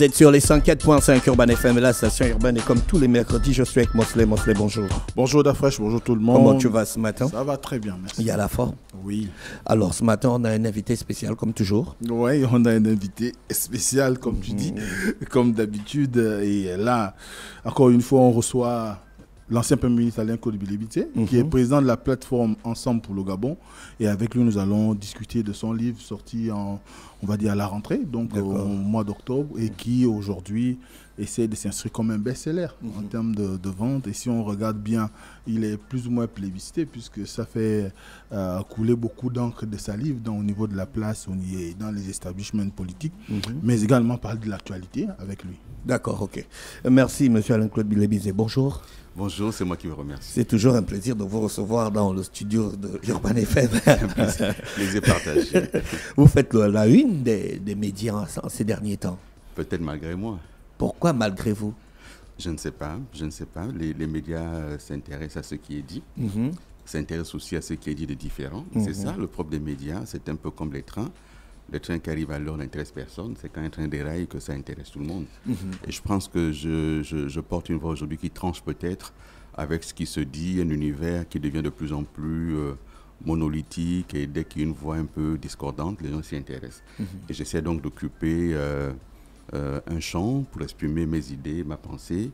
Vous êtes sur les 104.5 Urban FM, la station urbaine. Et comme tous les mercredis, je suis avec Mosley. Mosley, bonjour. Bonjour Dafresh, bonjour tout le monde. Comment tu vas ce matin Ça va très bien, merci. Il y a la forme Oui. Alors ce matin, on a un invité spécial comme toujours. Oui, on a un invité spécial comme tu dis, mm. comme d'habitude. Et là, encore une fois, on reçoit l'ancien Premier ministre Alain Claude qui est mhm. président de la plateforme Ensemble pour le Gabon. Et avec lui, nous allons discuter de son livre sorti, en, on va dire, à la rentrée, donc au mois d'octobre, et qui aujourd'hui essaie de s'inscrire comme un best-seller en mhm. termes de, vente. Et si on regarde bien, il est plus ou moins plébiscité, puisque ça fait euh, couler beaucoup d'encre de livre dans, au niveau de la place, on y est, dans les establishments politiques, mhm. mais également parler de l'actualité avec lui. D'accord, ok. Merci, monsieur Alain-Claude et Bonjour. Bonjour, c'est moi qui vous remercie. C'est toujours un plaisir de vous recevoir dans le studio de Urban FM. plaisir partagé. Vous faites la une des, médias en ces derniers temps. Peut-être malgré moi. Pourquoi malgré vous Je ne sais pas, je ne sais pas. Les, médias euh, s'intéressent à ce qui est dit. Mhm. S'intéressent aussi à ce qui est dit de différents. Mhm. C'est ça, le propre des médias, c'est un peu comme les trains le train qui arrive à l'heure n'intéresse personne, c'est quand un train déraille que ça intéresse tout le monde. Mhm. Et je pense que je, je, porte une voix aujourd'hui qui tranche peut-être avec ce qui se dit, un univers qui devient de plus en plus euh, monolithique et dès qu'il y a une voix un peu discordante, les gens s'y intéressent. Mhm. Et j'essaie donc d'occuper euh, euh, un champ pour exprimer mes idées, ma pensée,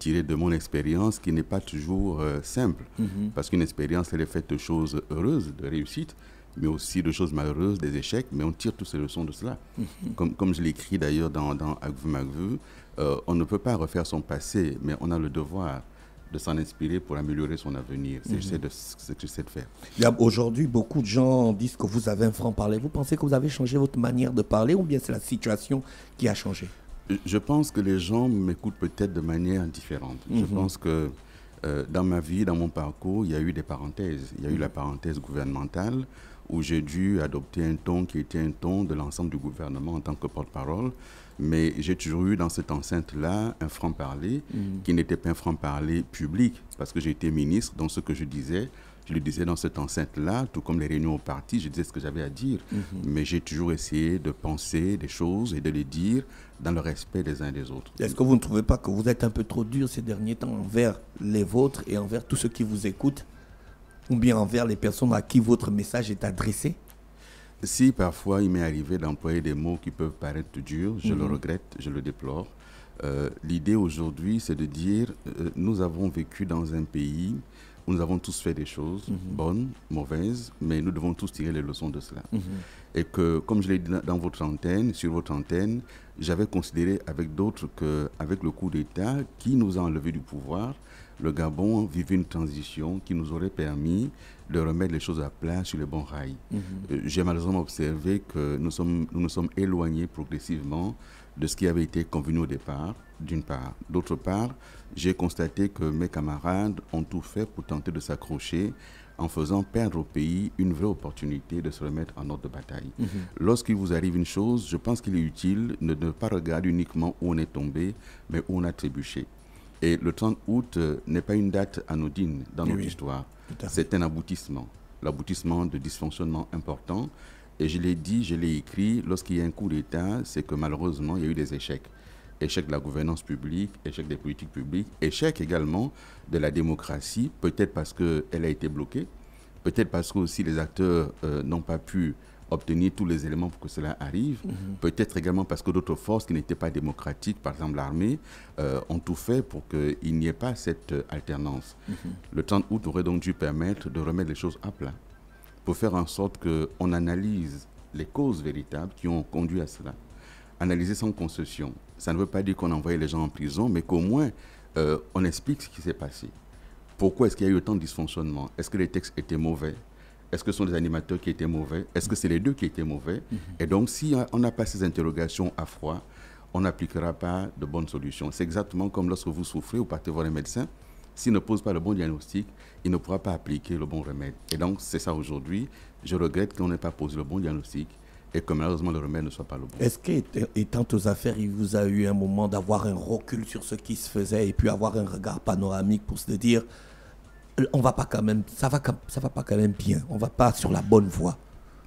tirer de mon expérience qui n'est pas toujours simple. Mhm. Parce qu'une expérience, elle est faite de choses heureuses, de réussites, mais aussi de choses malheureuses, des échecs, mais on tire toutes ces leçons de cela. comme, comme je l'écris d'ailleurs dans, dans Agvu euh, on ne peut pas refaire son passé, mais on a le devoir de s'en inspirer pour améliorer son avenir. C'est ce que mhm. j'essaie de faire. Aujourd'hui, beaucoup de gens disent que vous avez un franc-parler. Vous pensez que vous avez changé votre manière de parler ou bien c'est la situation qui a changé Je pense que les gens m'écoutent peut-être de manière différente. Je mhm. pense que euh, dans ma vie, dans mon parcours, il y a eu des parenthèses. Il y a eu la parenthèse gouvernementale, où j'ai dû adopter un ton qui était un ton de l'ensemble du gouvernement en tant que porte-parole. Mais j'ai toujours eu dans cette enceinte-là un franc-parler mm. qui n'était pas un franc-parler public, parce que j'ai été ministre, donc ce que je disais, je le disais dans cette enceinte-là, tout comme les réunions au parti, je disais ce que j'avais à dire. Mm-hmm. Mais j'ai toujours essayé de penser des choses et de les dire dans le respect des uns des autres. Est-ce que vous ne trouvez pas que vous êtes un peu trop dur ces derniers temps envers les vôtres et envers tous ceux qui vous écoutent ou bien envers les personnes à qui votre message est adressé Si parfois il m'est arrivé d'employer des mots qui peuvent paraître durs, je le mhm. regrette, je le déplore. Euh, l'idée aujourd'hui, c'est de dire, euh, nous avons vécu dans un pays nous avons tous fait des choses, mhm. bonnes, mauvaises, mais nous devons tous tirer les leçons de cela. Mhm. Et que, comme je l'ai dit dans votre antenne, sur votre antenne, j'avais considéré avec d'autres qu'avec le coup d'État qui nous a enlevé du pouvoir, le Gabon vivait une transition qui nous aurait permis de remettre les choses à plat sur les bons rails. Mhm. Euh, j'ai malheureusement observé que nous, sommes, nous nous sommes éloignés progressivement de ce qui avait été convenu au départ d'une part. D'autre part, j'ai constaté que mes camarades ont tout fait pour tenter de s'accrocher en faisant perdre au pays une vraie opportunité de se remettre en ordre de bataille. Mhm. Lorsqu'il vous arrive une chose, je pense qu'il est utile de ne pas regarder uniquement où on est tombé, mais où on a trébuché. Et le 30 août euh, n'est pas une date anodine dans notre histoire. C'est un aboutissement, l'aboutissement de dysfonctionnements importants. Et je l'ai dit, je l'ai écrit, lorsqu'il y a un coup d'État, c'est que malheureusement, il y a eu des échecs échec de la gouvernance publique, échec des politiques publiques, échec également de la démocratie, peut-être parce qu'elle a été bloquée, peut-être parce que aussi les acteurs euh, n'ont pas pu obtenir tous les éléments pour que cela arrive, mhm. peut-être également parce que d'autres forces qui n'étaient pas démocratiques, par exemple l'armée, euh, ont tout fait pour qu'il n'y ait pas cette euh, alternance. Mhm. Le 30 août aurait donc dû permettre de remettre les choses à plat, pour faire en sorte qu'on analyse les causes véritables qui ont conduit à cela. Analyser sans concession, ça ne veut pas dire qu'on envoyait les gens en prison, mais qu'au moins, euh, on explique ce qui s'est passé. Pourquoi est-ce qu'il y a eu autant de dysfonctionnement Est-ce que les textes étaient mauvais Est-ce que ce sont les animateurs qui étaient mauvais Est-ce que c'est les deux qui étaient mauvais mm-hmm. Et donc, si on n'a pas ces interrogations à froid, on n'appliquera pas de bonnes solutions. C'est exactement comme lorsque vous souffrez, ou partez voir un médecin. S'il ne pose pas le bon diagnostic, il ne pourra pas appliquer le bon remède. Et donc, c'est ça aujourd'hui. Je regrette qu'on n'ait pas posé le bon diagnostic et que malheureusement le remède ne soit pas le bon. Est-ce qu'étant aux affaires, il vous a eu un moment d'avoir un recul sur ce qui se faisait et puis avoir un regard panoramique pour se dire on va pas quand même, ça va, ça va pas quand même bien, on va pas sur la bonne voie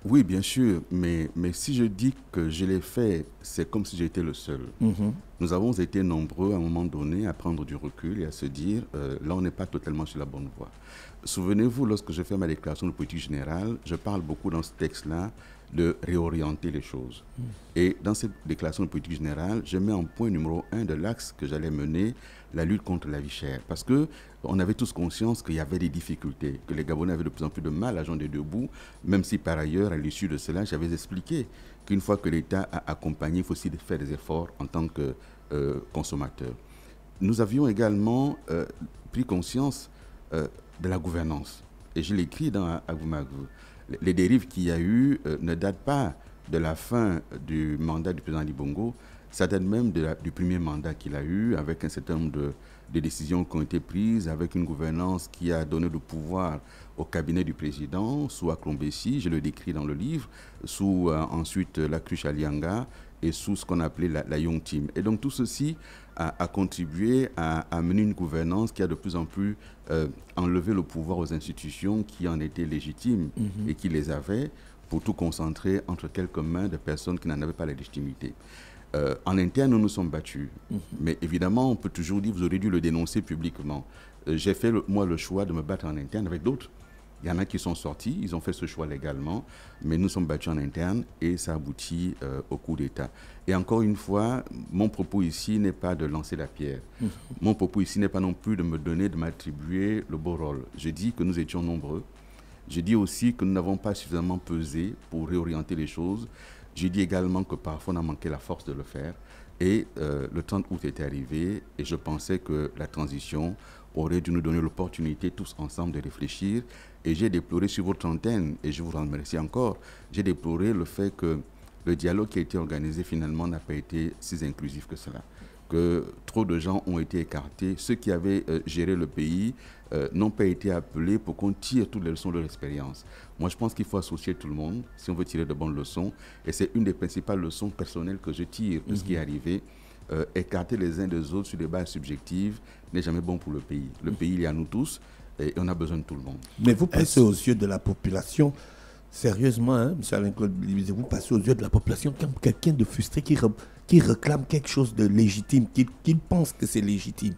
Oui, bien sûr, mais, mais si je dis que je l'ai fait, c'est comme si j'étais le seul. Mhm. Nous avons été nombreux à un moment donné à prendre du recul et à se dire euh, là, on n'est pas totalement sur la bonne voie. Souvenez-vous, lorsque je fais ma déclaration de politique générale, je parle beaucoup dans ce texte-là de réorienter les choses. Mm. Et dans cette déclaration de politique générale, je mets en point numéro un de l'axe que j'allais mener, la lutte contre la vie chère. Parce que on avait tous conscience qu'il y avait des difficultés, que les Gabonais avaient de plus en plus de mal à joindre debout, même si par ailleurs, à l'issue de cela, j'avais expliqué qu'une fois que l'État a accompagné, il faut aussi faire des efforts en tant que euh, consommateur. Nous avions également euh, pris conscience euh, de la gouvernance. Et je l'écris dans Agumagou les dérives qu'il y a eu euh, ne datent pas de la fin du mandat du président Libongo, ça date même du premier mandat qu'il a eu, avec un certain nombre de, de, décisions qui ont été prises, avec une gouvernance qui a donné le pouvoir au cabinet du président, sous Akrombessi, je le décris dans le livre, sous euh, ensuite euh, la Cruche Alianga et sous ce qu'on appelait la, la Young Team. Et donc tout ceci à contribuer contribué à, mener une gouvernance qui a de plus en plus euh, enlevé le pouvoir aux institutions qui en étaient légitimes mhm. et qui les avaient pour tout concentrer entre quelques mains de personnes qui n'en avaient pas la légitimité. Euh, en interne, nous nous sommes battus. Mhm. Mais évidemment, on peut toujours dire, vous auriez dû le dénoncer publiquement. Euh, j'ai fait, moi, le choix de me battre en interne avec d'autres il y en a qui sont sortis, ils ont fait ce choix légalement, mais nous sommes battus en interne et ça aboutit euh, au coup d'État. Et encore une fois, mon propos ici n'est pas de lancer la pierre. Mm-hmm. Mon propos ici n'est pas non plus de me donner, de m'attribuer le beau rôle. J'ai dit que nous étions nombreux. J'ai dit aussi que nous n'avons pas suffisamment pesé pour réorienter les choses. J'ai dit également que parfois on a manqué la force de le faire. Et euh, le 30 août était arrivé et je pensais que la transition aurait dû nous donner l'opportunité tous ensemble de réfléchir. Et j'ai déploré sur votre antenne, et je vous remercie encore, j'ai déploré le fait que le dialogue qui a été organisé finalement n'a pas été si inclusif que cela. Que trop de gens ont été écartés. Ceux qui avaient euh, géré le pays euh, n'ont pas été appelés pour qu'on tire toutes les leçons de l'expérience. Moi, je pense qu'il faut associer tout le monde si on veut tirer de bonnes leçons. Et c'est une des principales leçons personnelles que je tire de ce qui est mhm. arrivé. Euh, écarter les uns des autres sur des bases subjectives n'est jamais bon pour le pays. Le pays, il y a nous tous et, on a besoin de tout le monde. Mais vous passez aux yeux de la population Sérieusement, hein, M. alain vous passez aux yeux de la population comme quelqu'un de frustré qui, qui, réclame quelque chose de légitime, qui, pense que c'est légitime.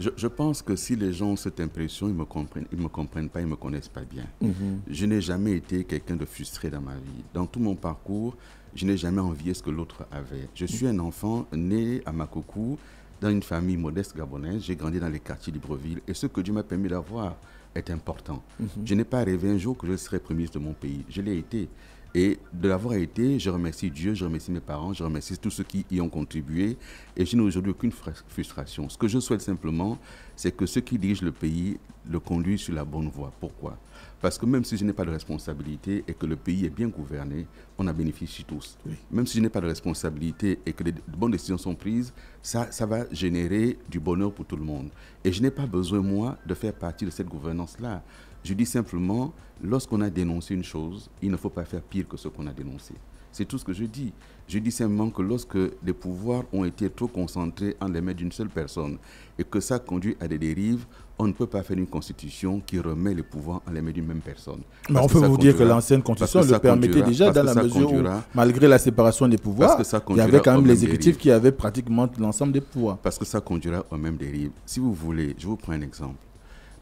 Je, pense que si les gens ont cette impression, ils ne me, comprennent, ils me comprennent pas, ils ne me connaissent pas bien. Mhm. Je n'ai jamais été quelqu'un de frustré dans ma vie. Dans tout mon parcours, je n'ai jamais envié ce que l'autre avait. Je suis un enfant né à Makoku, dans une famille modeste gabonaise. J'ai grandi dans les quartiers d'Ibreville et ce que Dieu m'a permis d'avoir est important. Mhm. Je n'ai pas rêvé un jour que je serais premier de mon pays. Je l'ai été. Et de l'avoir été, je remercie Dieu, je remercie mes parents, je remercie tous ceux qui y ont contribué. Et je n'ai aujourd'hui aucune frustration. Ce que je souhaite simplement, c'est que ceux qui dirigent le pays le conduisent sur la bonne voie. Pourquoi parce que même si je n'ai pas de responsabilité et que le pays est bien gouverné, on a bénéficié tous. Même si je n'ai pas de responsabilité et que les bonnes décisions sont prises, ça, ça va générer du bonheur pour tout le monde. Et je n'ai pas besoin, moi, de faire partie de cette gouvernance-là. Je dis simplement, lorsqu'on a dénoncé une chose, il ne faut pas faire pire que ce qu'on a dénoncé. C'est tout ce que je dis. Je dis simplement que lorsque les pouvoirs ont été trop concentrés en les mains d'une seule personne et que ça conduit à des dérives, on ne peut pas faire une constitution qui remet le pouvoir en les mains d'une même personne. Mais on peut vous dire que l'ancienne constitution le permettait déjà dans la mesure où, malgré la séparation des pouvoirs, il y avait quand même l'exécutif qui avait pratiquement l'ensemble des pouvoirs. Parce que ça conduira aux mêmes dérives. Si vous voulez, je vous prends un exemple.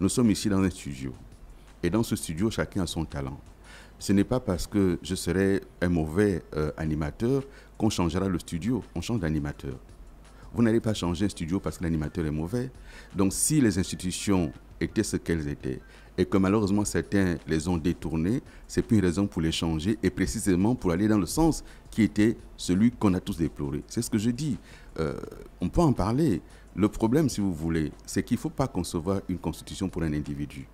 Nous sommes ici dans un studio. Et dans ce studio, chacun a son talent. Ce n'est pas parce que je serai un mauvais euh, animateur qu'on changera le studio. On change d'animateur. Vous n'allez pas changer un studio parce que l'animateur est mauvais. Donc si les institutions étaient ce qu'elles étaient et que malheureusement certains les ont détournées, c'est plus une raison pour les changer et précisément pour aller dans le sens qui était celui qu'on a tous déploré. C'est ce que je dis. Euh, on peut en parler. Le problème, si vous voulez, c'est qu'il ne faut pas concevoir une constitution pour un individu.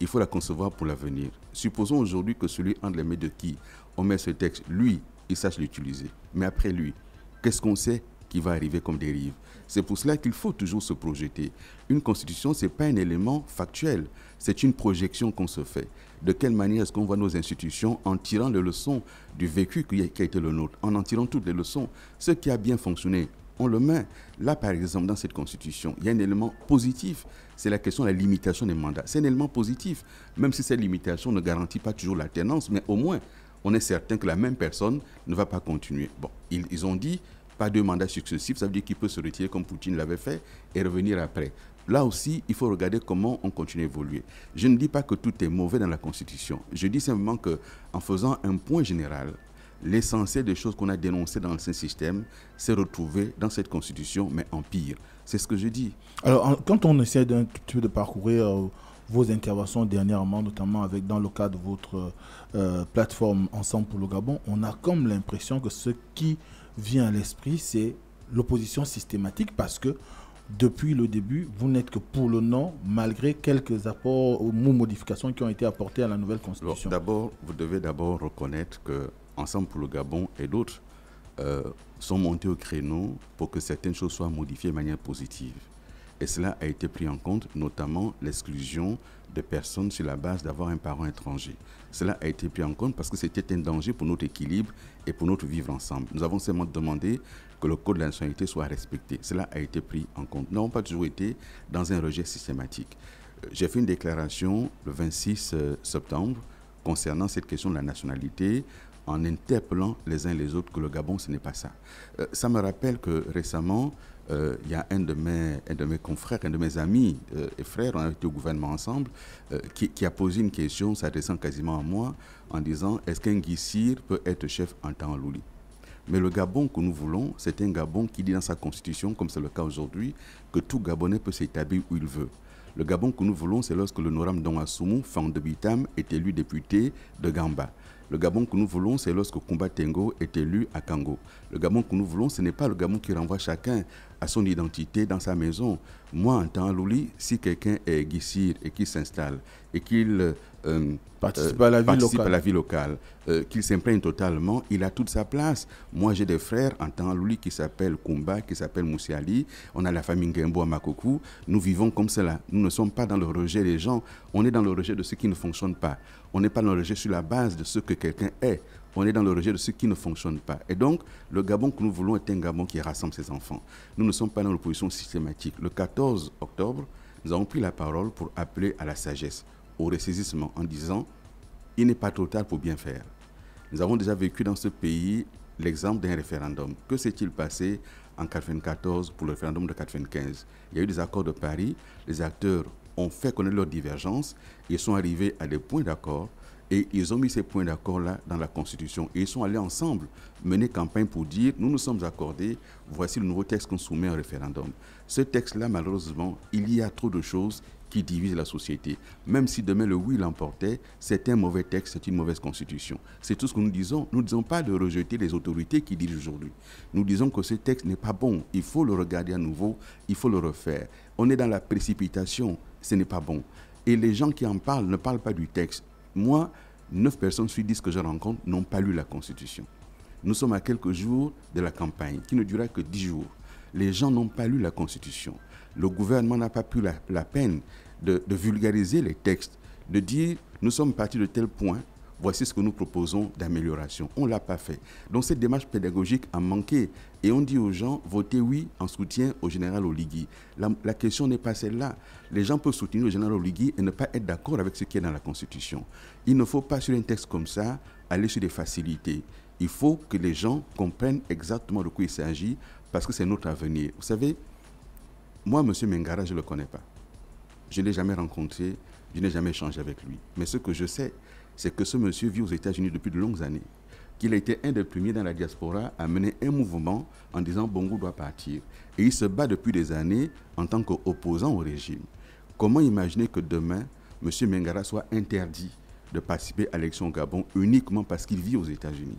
Il faut la concevoir pour l'avenir. Supposons aujourd'hui que celui entre les mains de qui on met ce texte, lui, il sache l'utiliser. Mais après lui, qu'est-ce qu'on sait qui va arriver comme dérive. C'est pour cela qu'il faut toujours se projeter. Une constitution, ce n'est pas un élément factuel, c'est une projection qu'on se fait. De quelle manière est-ce qu'on voit nos institutions en tirant les leçons du vécu qui a été le nôtre, en en tirant toutes les leçons, ce qui a bien fonctionné, on le met. Là, par exemple, dans cette constitution, il y a un élément positif. C'est la question de la limitation des mandats. C'est un élément positif, même si cette limitation ne garantit pas toujours l'alternance, mais au moins, on est certain que la même personne ne va pas continuer. Bon, ils, ils ont dit, pas deux mandats successifs, ça veut dire qu'il peut se retirer comme Poutine l'avait fait et revenir après. Là aussi, il faut regarder comment on continue à évoluer. Je ne dis pas que tout est mauvais dans la Constitution. Je dis simplement que, en faisant un point général, l'essentiel des choses qu'on a dénoncées dans l'ancien système s'est retrouvé dans cette Constitution, mais en pire. C'est ce que je dis. Alors, quand on essaie de parcourir euh, vos interventions dernièrement, notamment avec, dans le cadre de votre euh, euh, plateforme Ensemble pour le Gabon, on a comme l'impression que ce qui vient à l'esprit, c'est l'opposition systématique parce que depuis le début, vous n'êtes que pour le non, malgré quelques apports ou modifications qui ont été apportées à la nouvelle constitution. D'abord, vous devez d'abord reconnaître que Ensemble pour le Gabon et d'autres euh, sont montés au créneau pour que certaines choses soient modifiées de manière positive. Et cela a été pris en compte, notamment l'exclusion de personnes sur la base d'avoir un parent étranger. Cela a été pris en compte parce que c'était un danger pour notre équilibre et pour notre vivre ensemble. Nous avons seulement demandé que le code de la nationalité soit respecté. Cela a été pris en compte. Nous n'avons pas toujours été dans un rejet systématique. Euh, j'ai fait une déclaration le 26 euh, septembre concernant cette question de la nationalité en interpellant les uns les autres que le Gabon, ce n'est pas ça. Euh, ça me rappelle que récemment, euh, il y a un de, mes, de mes confrères, un de mes amis euh, et frères, on a été au gouvernement ensemble, euh, qui, a posé une question s'adressant quasiment à moi en disant est-ce qu'un Guissir peut être chef en temps Louli Mais le Gabon que nous voulons, c'est un Gabon qui dit dans sa constitution, comme c'est le cas aujourd'hui, que tout Gabonais peut s'établir où il veut. Le Gabon que nous voulons, c'est lorsque le Noram Dongassoumou, fan de Bitam, est élu député de Gamba. Le Gabon que nous voulons, c'est lorsque Kumba Tengo est élu à Kango. Le Gabon que nous voulons, ce n'est pas le Gabon qui renvoie chacun à son identité dans sa maison. Moi, en tant Louli, si quelqu'un est Guissir et qui s'installe et qu'il euh, euh, euh, participe à la vie locale, euh, qu'il s'imprègne totalement, il a toute sa place. Moi, j'ai des frères en tant lui qui s'appelle Kumba, qui s'appelle Moussiali, on a la famille Ngembo à Makoku, nous vivons comme cela. Nous ne sommes pas dans le rejet des gens, on est dans le rejet de ce qui ne fonctionne pas. On n'est pas dans le rejet sur la base de ce que quelqu'un est on est dans le rejet de ce qui ne fonctionne pas. Et donc, le Gabon que nous voulons est un Gabon qui rassemble ses enfants. Nous ne sommes pas dans l'opposition systématique. Le 14 octobre, nous avons pris la parole pour appeler à la sagesse au ressaisissement en disant il n'est pas trop tard pour bien faire. Nous avons déjà vécu dans ce pays l'exemple d'un référendum. Que s'est-il passé en 1994 pour le référendum de 1995 Il y a eu des accords de Paris, les acteurs ont fait connaître leurs divergences, ils sont arrivés à des points d'accord et ils ont mis ces points d'accord-là dans la Constitution. Et ils sont allés ensemble mener campagne pour dire nous nous sommes accordés, voici le nouveau texte qu'on soumet au référendum. Ce texte-là, malheureusement, il y a trop de choses qui divise la société. Même si demain le oui l'emportait, c'est un mauvais texte, c'est une mauvaise constitution. C'est tout ce que nous disons. Nous ne disons pas de rejeter les autorités qui disent aujourd'hui. Nous disons que ce texte n'est pas bon. Il faut le regarder à nouveau, il faut le refaire. On est dans la précipitation, ce n'est pas bon. Et les gens qui en parlent ne parlent pas du texte. Moi, neuf personnes sur 10 que je rencontre n'ont pas lu la Constitution. Nous sommes à quelques jours de la campagne, qui ne durera que dix jours. Les gens n'ont pas lu la Constitution le gouvernement n'a pas pu la, peine de, vulgariser les textes, de dire nous sommes partis de tel point, voici ce que nous proposons d'amélioration. On ne l'a pas fait. Donc cette démarche pédagogique a manqué. Et on dit aux gens, votez oui en soutien au général Oligui. La, la question n'est pas celle-là. Les gens peuvent soutenir le général Oligui et ne pas être d'accord avec ce qui est dans la Constitution. Il ne faut pas sur un texte comme ça aller sur des facilités. Il faut que les gens comprennent exactement de quoi il s'agit parce que c'est notre avenir. Vous savez, moi, M. Mengara, je ne le connais pas. Je ne l'ai jamais rencontré, je n'ai jamais échangé avec lui. Mais ce que je sais, c'est que ce monsieur vit aux États-Unis depuis de longues années, qu'il a été un des premiers dans la diaspora à mener un mouvement en disant Bongo doit partir. Et il se bat depuis des années en tant qu'opposant au régime. Comment imaginer que demain, M. Mengara soit interdit de participer à l'élection au Gabon uniquement parce qu'il vit aux États-Unis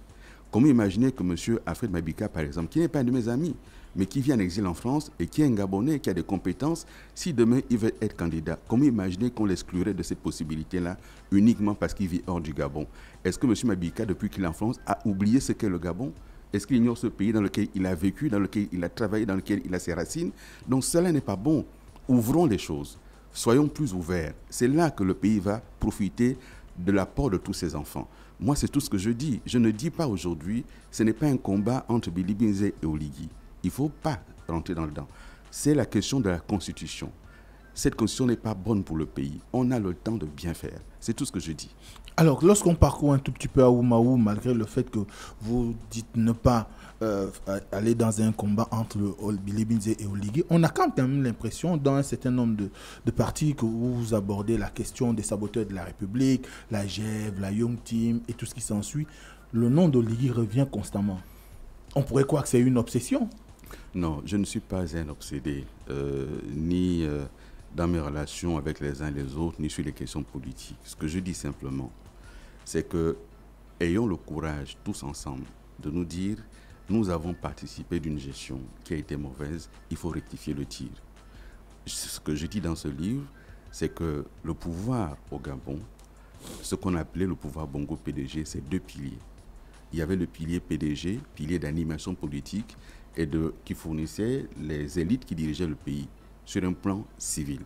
Comment imaginer que M. Alfred Mabika, par exemple, qui n'est pas un de mes amis, mais qui vit en exil en France et qui est un Gabonais, qui a des compétences, si demain il veut être candidat, comment imaginer qu'on l'exclurait de cette possibilité-là uniquement parce qu'il vit hors du Gabon Est-ce que M. Mabika, depuis qu'il est en France, a oublié ce qu'est le Gabon est-ce qu'il ignore ce pays dans lequel il a vécu, dans lequel il a travaillé, dans lequel il a ses racines Donc cela n'est pas bon. Ouvrons les choses. Soyons plus ouverts. C'est là que le pays va profiter de l'apport de tous ses enfants. Moi, c'est tout ce que je dis. Je ne dis pas aujourd'hui, ce n'est pas un combat entre Bilibinze et Oligui. Il ne faut pas rentrer dans le dedans. C'est la question de la constitution. Cette constitution n'est pas bonne pour le pays. On a le temps de bien faire. C'est tout ce que je dis. Alors, lorsqu'on parcourt un tout petit peu à Oumaou, malgré le fait que vous dites ne pas euh, aller dans un combat entre Bilibinze et Oligui, on a quand même l'impression, dans un certain nombre de, de partis, que vous abordez la question des saboteurs de la République, la GEV, la Young Team et tout ce qui s'ensuit. Le nom d'Oligui revient constamment. On pourrait croire que c'est une obsession. Non, je ne suis pas un obsédé, euh, ni euh, dans mes relations avec les uns et les autres, ni sur les questions politiques. Ce que je dis simplement, c'est que ayons le courage tous ensemble de nous dire, nous avons participé d'une gestion qui a été mauvaise, il faut rectifier le tir. Ce que je dis dans ce livre, c'est que le pouvoir au Gabon, ce qu'on appelait le pouvoir Bongo PDG, c'est deux piliers. Il y avait le pilier PDG, pilier d'animation politique, et de, qui fournissait les élites qui dirigeaient le pays sur un plan civil.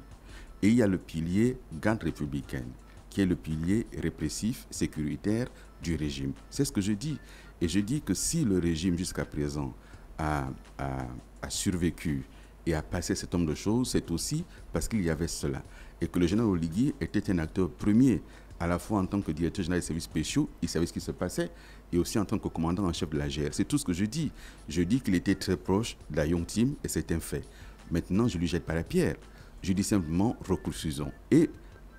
Et il y a le pilier garde républicaine, qui est le pilier répressif, sécuritaire du régime. C'est ce que je dis. Et je dis que si le régime jusqu'à présent a, survécu et a passé cet homme de choses, c'est aussi parce qu'il y avait cela. Et que le général Oligui était un acteur premier, à la fois en tant que directeur général des services spéciaux, il savait ce qui se passait, et aussi en tant que commandant en chef de la GR. C'est tout ce que je dis. Je dis qu'il était très proche de la Young Team et c'est un fait. Maintenant, je ne lui jette pas la pierre. Je dis simplement recursons. Et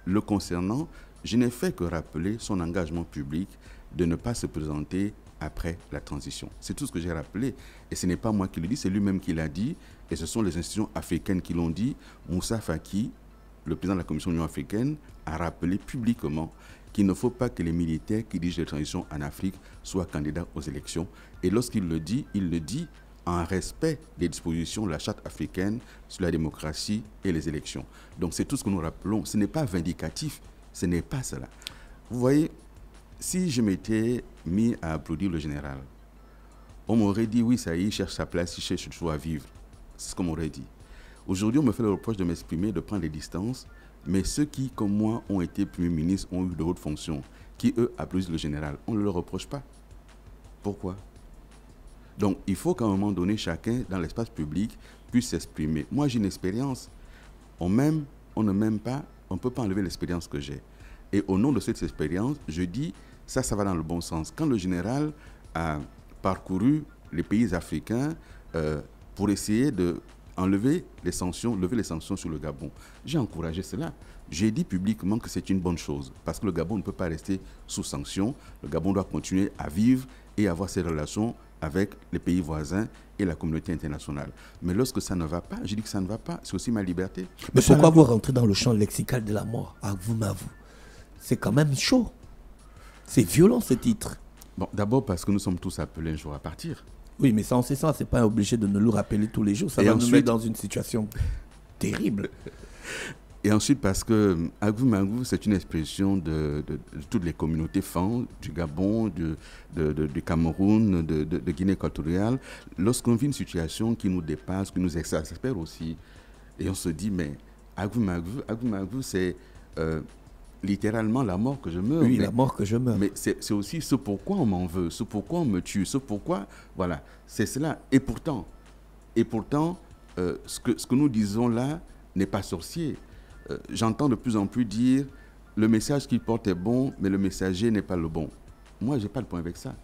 le concernant, je n'ai fait que rappeler son engagement public de ne pas se présenter après la transition. C'est tout ce que j'ai rappelé. Et ce n'est pas moi qui le dis, c'est lui-même qui l'a dit. Et ce sont les institutions africaines qui l'ont dit. Moussa Faki, le président de la Commission Union africaine, a rappelé publiquement qu'il ne faut pas que les militaires qui dirigent les transitions en Afrique soient candidats aux élections. Et lorsqu'il le dit, il le dit en respect des dispositions de la Charte africaine sur la démocratie et les élections. Donc c'est tout ce que nous rappelons. Ce n'est pas vindicatif, ce n'est pas cela. Vous voyez, si je m'étais mis à applaudir le général, on m'aurait dit oui, ça y est, il cherche sa place, il cherche toujours à vivre. C'est ce qu'on m'aurait dit. Aujourd'hui, on me fait le reproche de m'exprimer, de prendre des distances mais ceux qui, comme moi, ont été Premier ministre, ont eu de hautes fonctions, qui, eux, applaudissent le général, on ne le reproche pas. Pourquoi Donc, il faut qu'à un moment donné, chacun, dans l'espace public, puisse s'exprimer. Moi, j'ai une expérience. On m'aime, on ne m'aime pas, on ne peut pas enlever l'expérience que j'ai. Et au nom de cette expérience, je dis, ça, ça va dans le bon sens. Quand le général a parcouru les pays africains euh, pour essayer de enlever les sanctions, lever les sanctions sur le Gabon. J'ai encouragé cela. J'ai dit publiquement que c'est une bonne chose parce que le Gabon ne peut pas rester sous sanctions. Le Gabon doit continuer à vivre et avoir ses relations avec les pays voisins et la communauté internationale. Mais lorsque ça ne va pas, j'ai dit que ça ne va pas, c'est aussi ma liberté. Mais pourquoi vous rentrez dans le champ lexical de la mort, à vous, C'est quand même chaud. C'est violent ce titre. Bon, d'abord parce que nous sommes tous appelés un jour à partir. Oui, mais ça, on sait ça, c'est pas obligé de nous le rappeler tous les jours. Ça va nous mettre dans une situation terrible. Et ensuite, parce que Agou Mangou, c'est une expression de, toutes les communautés fans du Gabon, du, Cameroun, de, Guinée équatoriale. Lorsqu'on vit une situation qui nous dépasse, qui nous exaspère aussi, et on se dit, mais Agou Mangou, c'est. Euh, littéralement la mort que je meurs. Oui, la mort que je meurs. Mais c'est aussi ce pourquoi on m'en veut, ce pourquoi on me tue, ce pourquoi, voilà, c'est cela. Et pourtant, et pourtant euh, ce, que, ce que nous disons là n'est pas sorcier. Euh, j'entends de plus en plus dire, le message qu'il porte est bon, mais le messager n'est pas le bon. Moi, je n'ai pas le point avec ça.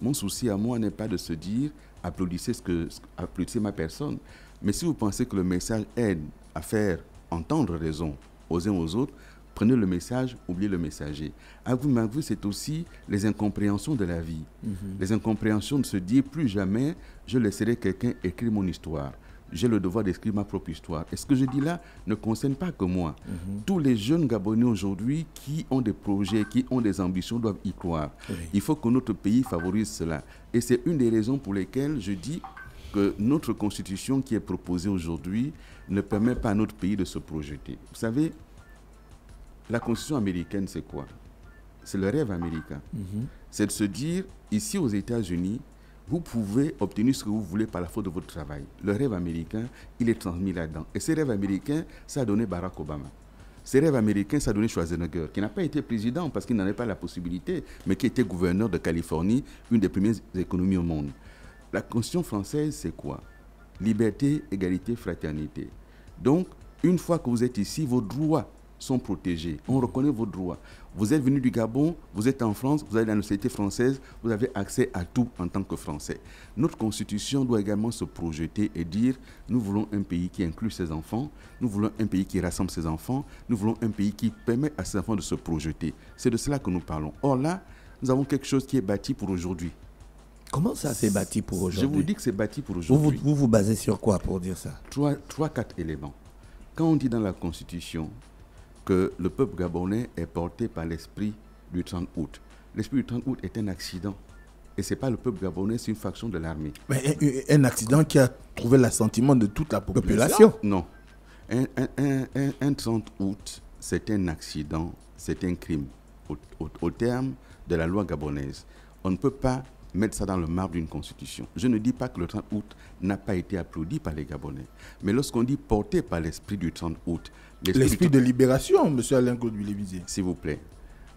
Mon souci à moi n'est pas de se dire, applaudissez, ce que, applaudissez ma personne. Mais si vous pensez que le message aide à faire entendre raison aux uns aux autres, Prenez le message, oubliez le messager. À vous, c'est aussi les incompréhensions de la vie. Mhm. Les incompréhensions de se dire plus jamais, je laisserai quelqu'un écrire mon histoire. J'ai le devoir d'écrire ma propre histoire. Et ce que je dis là ne concerne pas que moi. Mhm. Tous les jeunes Gabonais aujourd'hui qui ont des projets, qui ont des ambitions, doivent y croire. Il faut que notre pays favorise cela. Et c'est une des raisons pour lesquelles je dis que notre constitution qui est proposée aujourd'hui ne permet pas à notre pays de se projeter. Vous savez, la constitution américaine, c'est quoi C'est le rêve américain. Mhm. C'est de se dire, ici aux États-Unis, vous pouvez obtenir ce que vous voulez par la faute de votre travail. Le rêve américain, il est transmis là-dedans. Et ce rêve américain, ça a donné Barack Obama. Ce rêve américain, ça a donné Schwarzenegger, qui n'a pas été président parce qu'il n'en avait pas la possibilité, mais qui était gouverneur de Californie, une des premières économies au monde. La Constitution française, c'est quoi Liberté, égalité, fraternité. Donc, une fois que vous êtes ici, vos droits sont protégés. On reconnaît vos droits. Vous êtes venu du Gabon, vous êtes en France, vous avez la nationalité française, vous avez accès à tout en tant que Français. Notre constitution doit également se projeter et dire nous voulons un pays qui inclut ses enfants, nous voulons un pays qui rassemble ses enfants, nous voulons un pays qui permet à ses enfants de se projeter. C'est de cela que nous parlons. Or là, nous avons quelque chose qui est bâti pour aujourd'hui. Comment ça c'est bâti pour aujourd'hui Je vous dis que c'est bâti pour aujourd'hui. Vous, vous, basez sur quoi pour dire ça trois, trois, quatre éléments. Quand on dit dans la Constitution, que le peuple gabonais est porté par l'esprit du 30 août. L'esprit du 30 août est un accident. Et ce n'est pas le peuple gabonais, c'est une faction de l'armée. Mais un, accident qui a trouvé l'assentiment de toute la population. Non. Un, 30 août, c'est un accident, c'est un crime. au terme de la loi gabonaise, on ne peut pas mettre ça dans le marbre d'une constitution. Je ne dis pas que le 30 août n'a pas été applaudi par les Gabonais, mais lorsqu'on dit porté par l'esprit du 30 août... L'esprit de libération, Monsieur Alain Claude S'il vous plaît.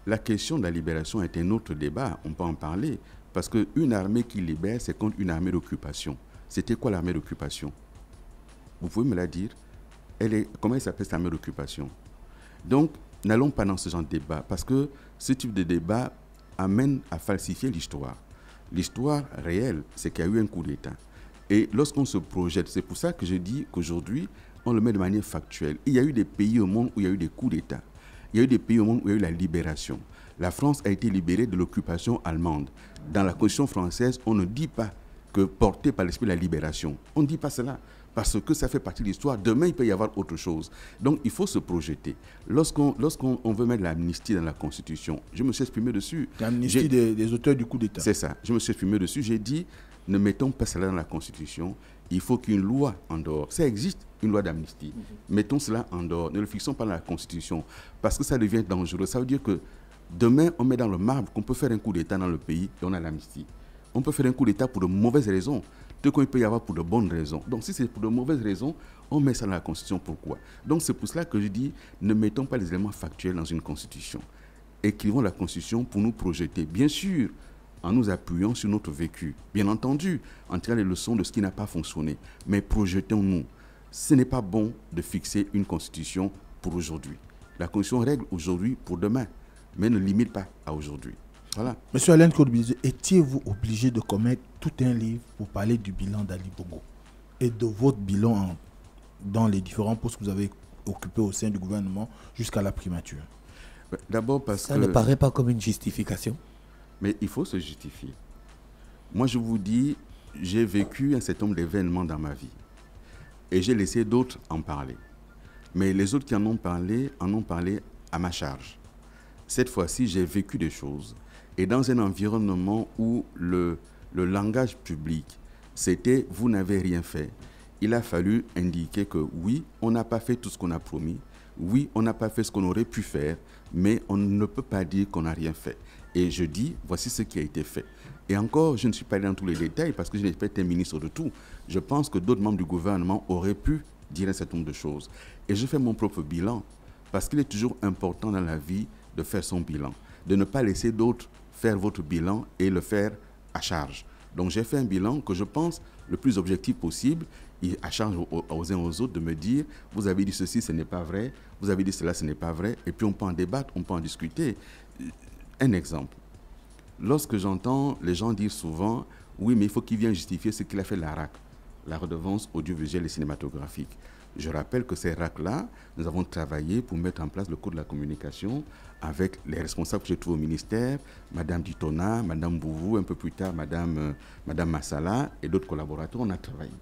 La question de la libération est un autre débat, on peut en parler, parce qu'une armée qui libère, c'est contre une armée d'occupation. C'était quoi l'armée d'occupation Vous pouvez me la dire elle est, Comment elle s'appelle cette armée d'occupation Donc, n'allons pas dans ce genre de débat, parce que ce type de débat amène à falsifier l'histoire. L'histoire réelle, c'est qu'il y a eu un coup d'État. Et lorsqu'on se projette, c'est pour ça que je dis qu'aujourd'hui, on le met de manière factuelle. Il y a eu des pays au monde où il y a eu des coups d'État. Il y a eu des pays au monde où il y a eu la libération. La France a été libérée de l'occupation allemande. Dans la Constitution française, on ne dit pas que portée par l'esprit de la libération. On ne dit pas cela parce que ça fait partie de l'histoire. Demain, il peut y avoir autre chose. Donc, il faut se projeter. Lorsqu'on lorsqu'on veut mettre l'amnistie dans la Constitution, je me suis exprimé dessus. L'amnistie des, auteurs du coup d'État. C'est ça. Je me suis exprimé dessus. J'ai dit, ne mettons pas cela dans la Constitution. Il faut qu'une loi en dehors. Ça existe, une loi d'amnistie. Mhm. Mettons cela en dehors. Ne le fixons pas dans la Constitution parce que ça devient dangereux. Ça veut dire que demain, on met dans le marbre qu'on peut faire un coup d'État dans le pays et on a l'amnistie. On peut faire un coup d'État pour de mauvaises raisons quoi il peut y avoir pour de bonnes raisons. Donc si c'est pour de mauvaises raisons, on met ça dans la Constitution. Pourquoi Donc c'est pour cela que je dis, ne mettons pas les éléments factuels dans une Constitution. Écrivons la Constitution pour nous projeter. Bien sûr, en nous appuyant sur notre vécu. Bien entendu, en tirant les leçons de ce qui n'a pas fonctionné. Mais projetons-nous. Ce n'est pas bon de fixer une Constitution pour aujourd'hui. La Constitution règle aujourd'hui pour demain, mais ne limite pas à aujourd'hui. Monsieur Alain Kourbizé, étiez-vous obligé de commettre tout un livre pour parler du bilan d'Ali Bogo et de votre bilan dans les différents postes que vous avez occupés au sein du gouvernement jusqu'à la primature D'abord parce que... Ça ne paraît pas comme une justification Mais il faut se justifier. Moi, je vous dis, j'ai vécu un certain nombre d'événements dans ma vie. Et j'ai laissé d'autres en parler. Mais les autres qui en ont parlé, en ont parlé à ma charge. Cette fois-ci, j'ai vécu des choses et dans un environnement où le, langage public, c'était vous n'avez rien fait. Il a fallu indiquer que oui, on n'a pas fait tout ce qu'on a promis, oui, on n'a pas fait ce qu'on aurait pu faire, mais on ne peut pas dire qu'on n'a rien fait. Et je dis, voici ce qui a été fait. Et encore, je ne suis pas allé dans tous les détails parce que je n'ai pas été ministre de tout. Je pense que d'autres membres du gouvernement auraient pu dire un certain nombre de choses. Et je fais mon propre bilan parce qu'il est toujours important dans la vie de faire son bilan, de ne pas laisser d'autres votre bilan et le faire à charge. Donc j'ai fait un bilan que je pense le plus objectif possible et à charge aux uns aux autres de me dire, vous avez dit ceci, ce n'est pas vrai, vous avez dit cela, ce n'est pas vrai, et puis on peut en débattre, on peut en discuter. Un exemple, lorsque j'entends les gens dire souvent, oui, mais il faut qu'il vienne justifier ce qu'il a fait la l'ARAC, la redevance audiovisuelle et cinématographique. Je rappelle que ces RAC-là, nous avons travaillé pour mettre en place le cours de la communication avec les responsables que j'ai trouvés au ministère, Madame dutona, Madame Bouvou, un peu plus tard Madame, euh, Madame Massala et d'autres collaborateurs. On a travaillé.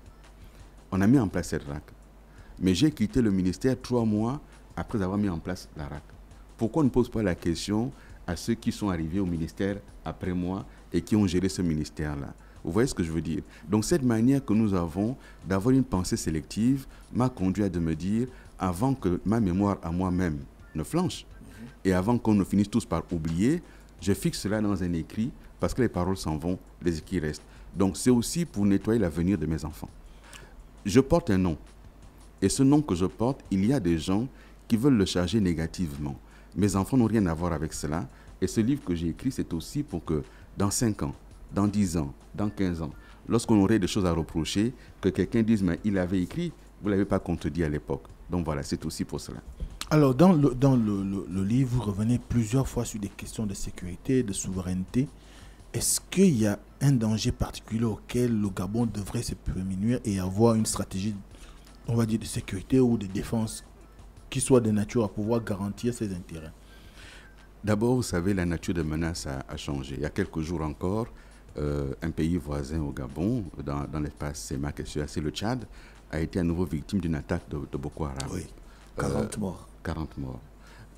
On a mis en place cette RAC. Mais j'ai quitté le ministère trois mois après avoir mis en place la RAC. Pourquoi on ne pose pas la question à ceux qui sont arrivés au ministère après moi et qui ont géré ce ministère-là vous voyez ce que je veux dire Donc cette manière que nous avons d'avoir une pensée sélective m'a conduit à de me dire, avant que ma mémoire à moi-même ne flanche, mhm. et avant qu'on ne finisse tous par oublier, je fixe cela dans un écrit, parce que les paroles s'en vont, les écrits restent. Donc c'est aussi pour nettoyer l'avenir de mes enfants. Je porte un nom, et ce nom que je porte, il y a des gens qui veulent le charger négativement. Mes enfants n'ont rien à voir avec cela. Et ce livre que j'ai écrit, c'est aussi pour que dans 5 ans, dans 10 ans, dans 15 ans, lorsqu'on aurait des choses à reprocher, que quelqu'un dise, mais il avait écrit, vous ne l'avez pas contredit à l'époque. Donc voilà, c'est aussi pour cela. Alors, dans, le, dans le, livre, vous revenez plusieurs fois sur des questions de sécurité, de souveraineté. Est-ce qu'il y a un danger particulier auquel le Gabon devrait se prémunir et avoir une stratégie, on va dire, de sécurité ou de défense qui soit de nature à pouvoir garantir ses intérêts D'abord, vous savez, la nature des menaces a, a changé. Il y a quelques jours encore, euh, un pays voisin au Gabon, dans, dans l'espace CEMAC et c'est le Tchad, a été à nouveau victime d'une attaque de, Boko Haram. 40 euh, morts. 40 morts.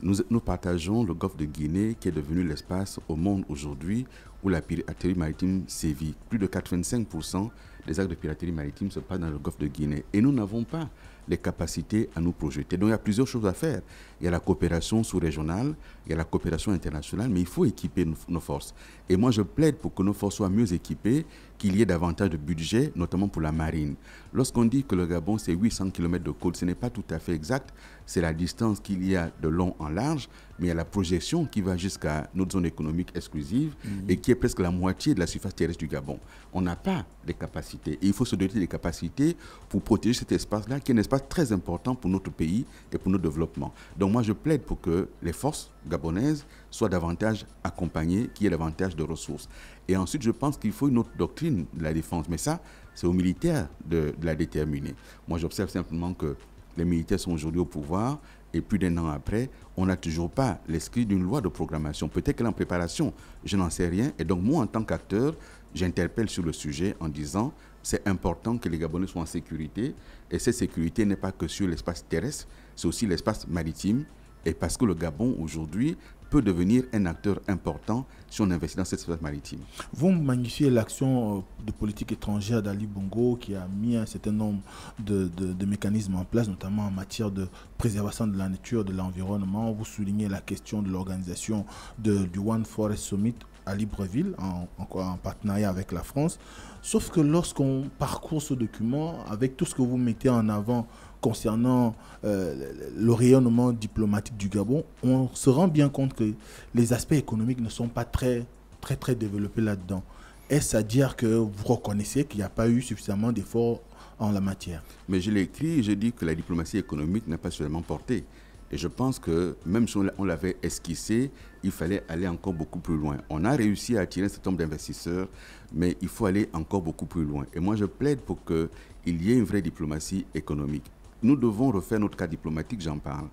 Nous, nous, partageons le golfe de Guinée qui est devenu l'espace au monde aujourd'hui où la piraterie maritime sévit. Plus de 85% les actes de piraterie maritime se passent dans le golfe de Guinée. Et nous n'avons pas les capacités à nous projeter. Donc il y a plusieurs choses à faire. Il y a la coopération sous-régionale, il y a la coopération internationale, mais il faut équiper nos, forces. Et moi, je plaide pour que nos forces soient mieux équipées, qu'il y ait davantage de budget, notamment pour la marine. Lorsqu'on dit que le Gabon, c'est 800 km de côte, ce n'est pas tout à fait exact. C'est la distance qu'il y a de long en large, mais il y a la projection qui va jusqu'à notre zone économique exclusive mm-hmm. et qui est presque la moitié de la surface terrestre du Gabon. On n'a pas les capacités et il faut se doter des capacités pour protéger cet espace-là, qui est un espace très important pour notre pays et pour notre développement. Donc moi, je plaide pour que les forces gabonaises soient davantage accompagnées, qu'il y ait davantage de ressources. Et ensuite, je pense qu'il faut une autre doctrine de la défense. Mais ça, c'est aux militaires de, de la déterminer. Moi, j'observe simplement que les militaires sont aujourd'hui au pouvoir et plus d'un an après, on n'a toujours pas l'esprit d'une loi de programmation. Peut-être qu'elle est en préparation, je n'en sais rien. Et donc moi, en tant qu'acteur, j'interpelle sur le sujet en disant, c'est important que les Gabonais soient en sécurité. Et cette sécurité n'est pas que sur l'espace terrestre, c'est aussi l'espace maritime. Et parce que le Gabon, aujourd'hui, peut devenir un acteur important si on investit dans cet espace maritime. Vous magnifiez l'action euh, de politique étrangère d'Ali Bongo qui a mis un certain nombre de, mécanismes en place, notamment en matière de préservation de la nature, de l'environnement. Vous soulignez la question de l'organisation du One Forest Summit à Libreville en partenariat avec la France. Sauf que lorsqu'on parcourt ce document, avec tout ce que vous mettez en avant concernant euh, le rayonnement diplomatique du Gabon, on se rend bien compte que les aspects économiques ne sont pas très, très, très développés là-dedans. Est-ce à dire que vous reconnaissez qu'il n'y a pas eu suffisamment d'efforts en la matière Mais je l'ai écrit, je dis que la diplomatie économique n'a pas seulement porté et je pense que même si on l'avait esquissé, il fallait aller encore beaucoup plus loin. On a réussi à attirer cet nombre d'investisseurs, mais il faut aller encore beaucoup plus loin. Et moi, je plaide pour qu'il y ait une vraie diplomatie économique. Nous devons refaire notre cas diplomatique, j'en parle.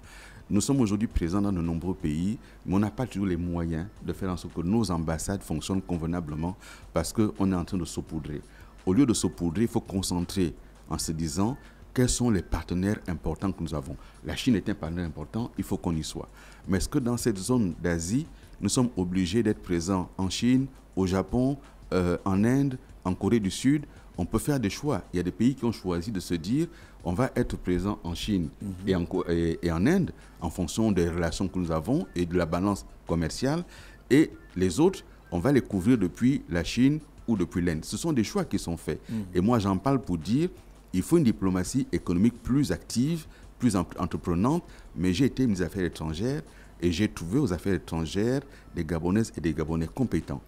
Nous sommes aujourd'hui présents dans de nombreux pays, mais on n'a pas toujours les moyens de faire en sorte que nos ambassades fonctionnent convenablement parce qu'on est en train de saupoudrer. Au lieu de saupoudrer, il faut concentrer en se disant quels sont les partenaires importants que nous avons. La Chine est un partenaire important, il faut qu'on y soit. Mais est-ce que dans cette zone d'Asie, nous sommes obligés d'être présents en Chine, au Japon, euh, en Inde, en Corée du Sud on peut faire des choix. Il y a des pays qui ont choisi de se dire on va être présent en Chine mhm. et, en, en Inde en fonction des relations que nous avons et de la balance commerciale. Et les autres, on va les couvrir depuis la Chine ou depuis l'Inde. Ce sont des choix qui sont faits. Mhm. Et moi, j'en parle pour dire il faut une diplomatie économique plus active, plus entreprenante. Mais j'ai été aux Affaires étrangères et j'ai trouvé aux Affaires étrangères des Gabonaises et des Gabonais compétents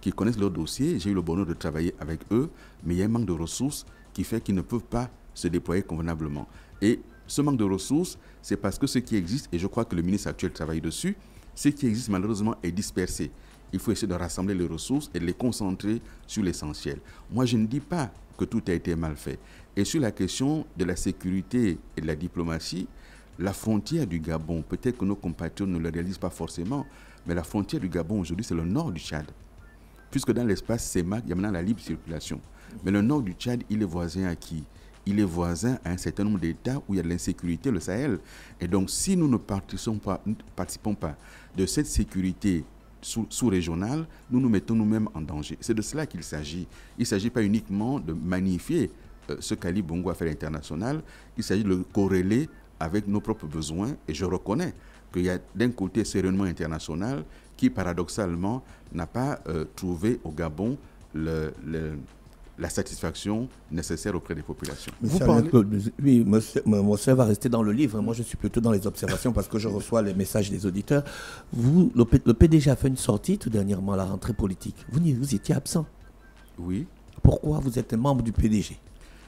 qui connaissent leur dossier. J'ai eu le bonheur de travailler avec eux, mais il y a un manque de ressources qui fait qu'ils ne peuvent pas se déployer convenablement. Et ce manque de ressources, c'est parce que ce qui existe, et je crois que le ministre actuel travaille dessus, ce qui existe malheureusement est dispersé. Il faut essayer de rassembler les ressources et de les concentrer sur l'essentiel. Moi, je ne dis pas que tout a été mal fait. Et sur la question de la sécurité et de la diplomatie, la frontière du Gabon, peut-être que nos compatriotes ne le réalisent pas forcément, mais la frontière du Gabon aujourd'hui, c'est le nord du Tchad. Puisque dans l'espace CEMAC, il y a maintenant la libre circulation. Mais le nord du Tchad, il est voisin à qui Il est voisin à un certain nombre d'États où il y a de l'insécurité, le Sahel. Et donc, si nous ne participons pas, participons pas de cette sécurité sous régional nous nous mettons nous-mêmes en danger. C'est de cela qu'il s'agit. Il ne s'agit pas uniquement de magnifier euh, ce calibre Bongo à fait il s'agit de le corréler avec nos propres besoins. Et je reconnais qu'il y a d'un côté ce rayonnement international qui, paradoxalement, n'a pas euh, trouvé au Gabon le la satisfaction nécessaire auprès des populations. Vous parlez... Oui, monsieur, mon va rester dans le livre. Moi, je suis plutôt dans les observations parce que je reçois les messages des auditeurs. Vous, le, PDG a fait une sortie tout dernièrement à la rentrée politique. Vous, vous étiez absent. Oui. Pourquoi vous êtes membre du PDG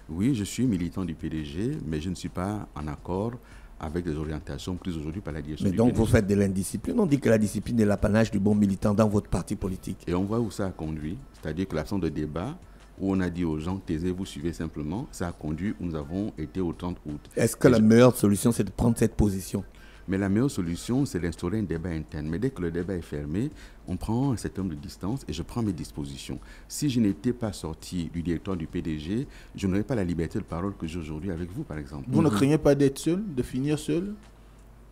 Oui, je suis militant du PDG, mais je ne suis pas en accord avec les orientations prises aujourd'hui par la direction. Mais donc vous faites de l'indiscipline. On dit que la discipline est l'apanage du bon militant dans votre parti politique. Et on voit où ça a conduit, c'est-à-dire que l'absence de débat où on a dit aux gens, taisez-vous, suivez simplement. Ça a conduit où nous avons été au 30 août. Est-ce que la meilleure solution, c'est de prendre cette position mais la meilleure solution, c'est d'instaurer un débat interne. Mais dès que le débat est fermé, on prend un certain nombre de distance et je prends mes dispositions. Si je n'étais pas sorti du directoire du PDG, je n'aurais pas la liberté de parole que j'ai aujourd'hui avec vous, par exemple. Vous ne craignez pas d'être seul, de finir seul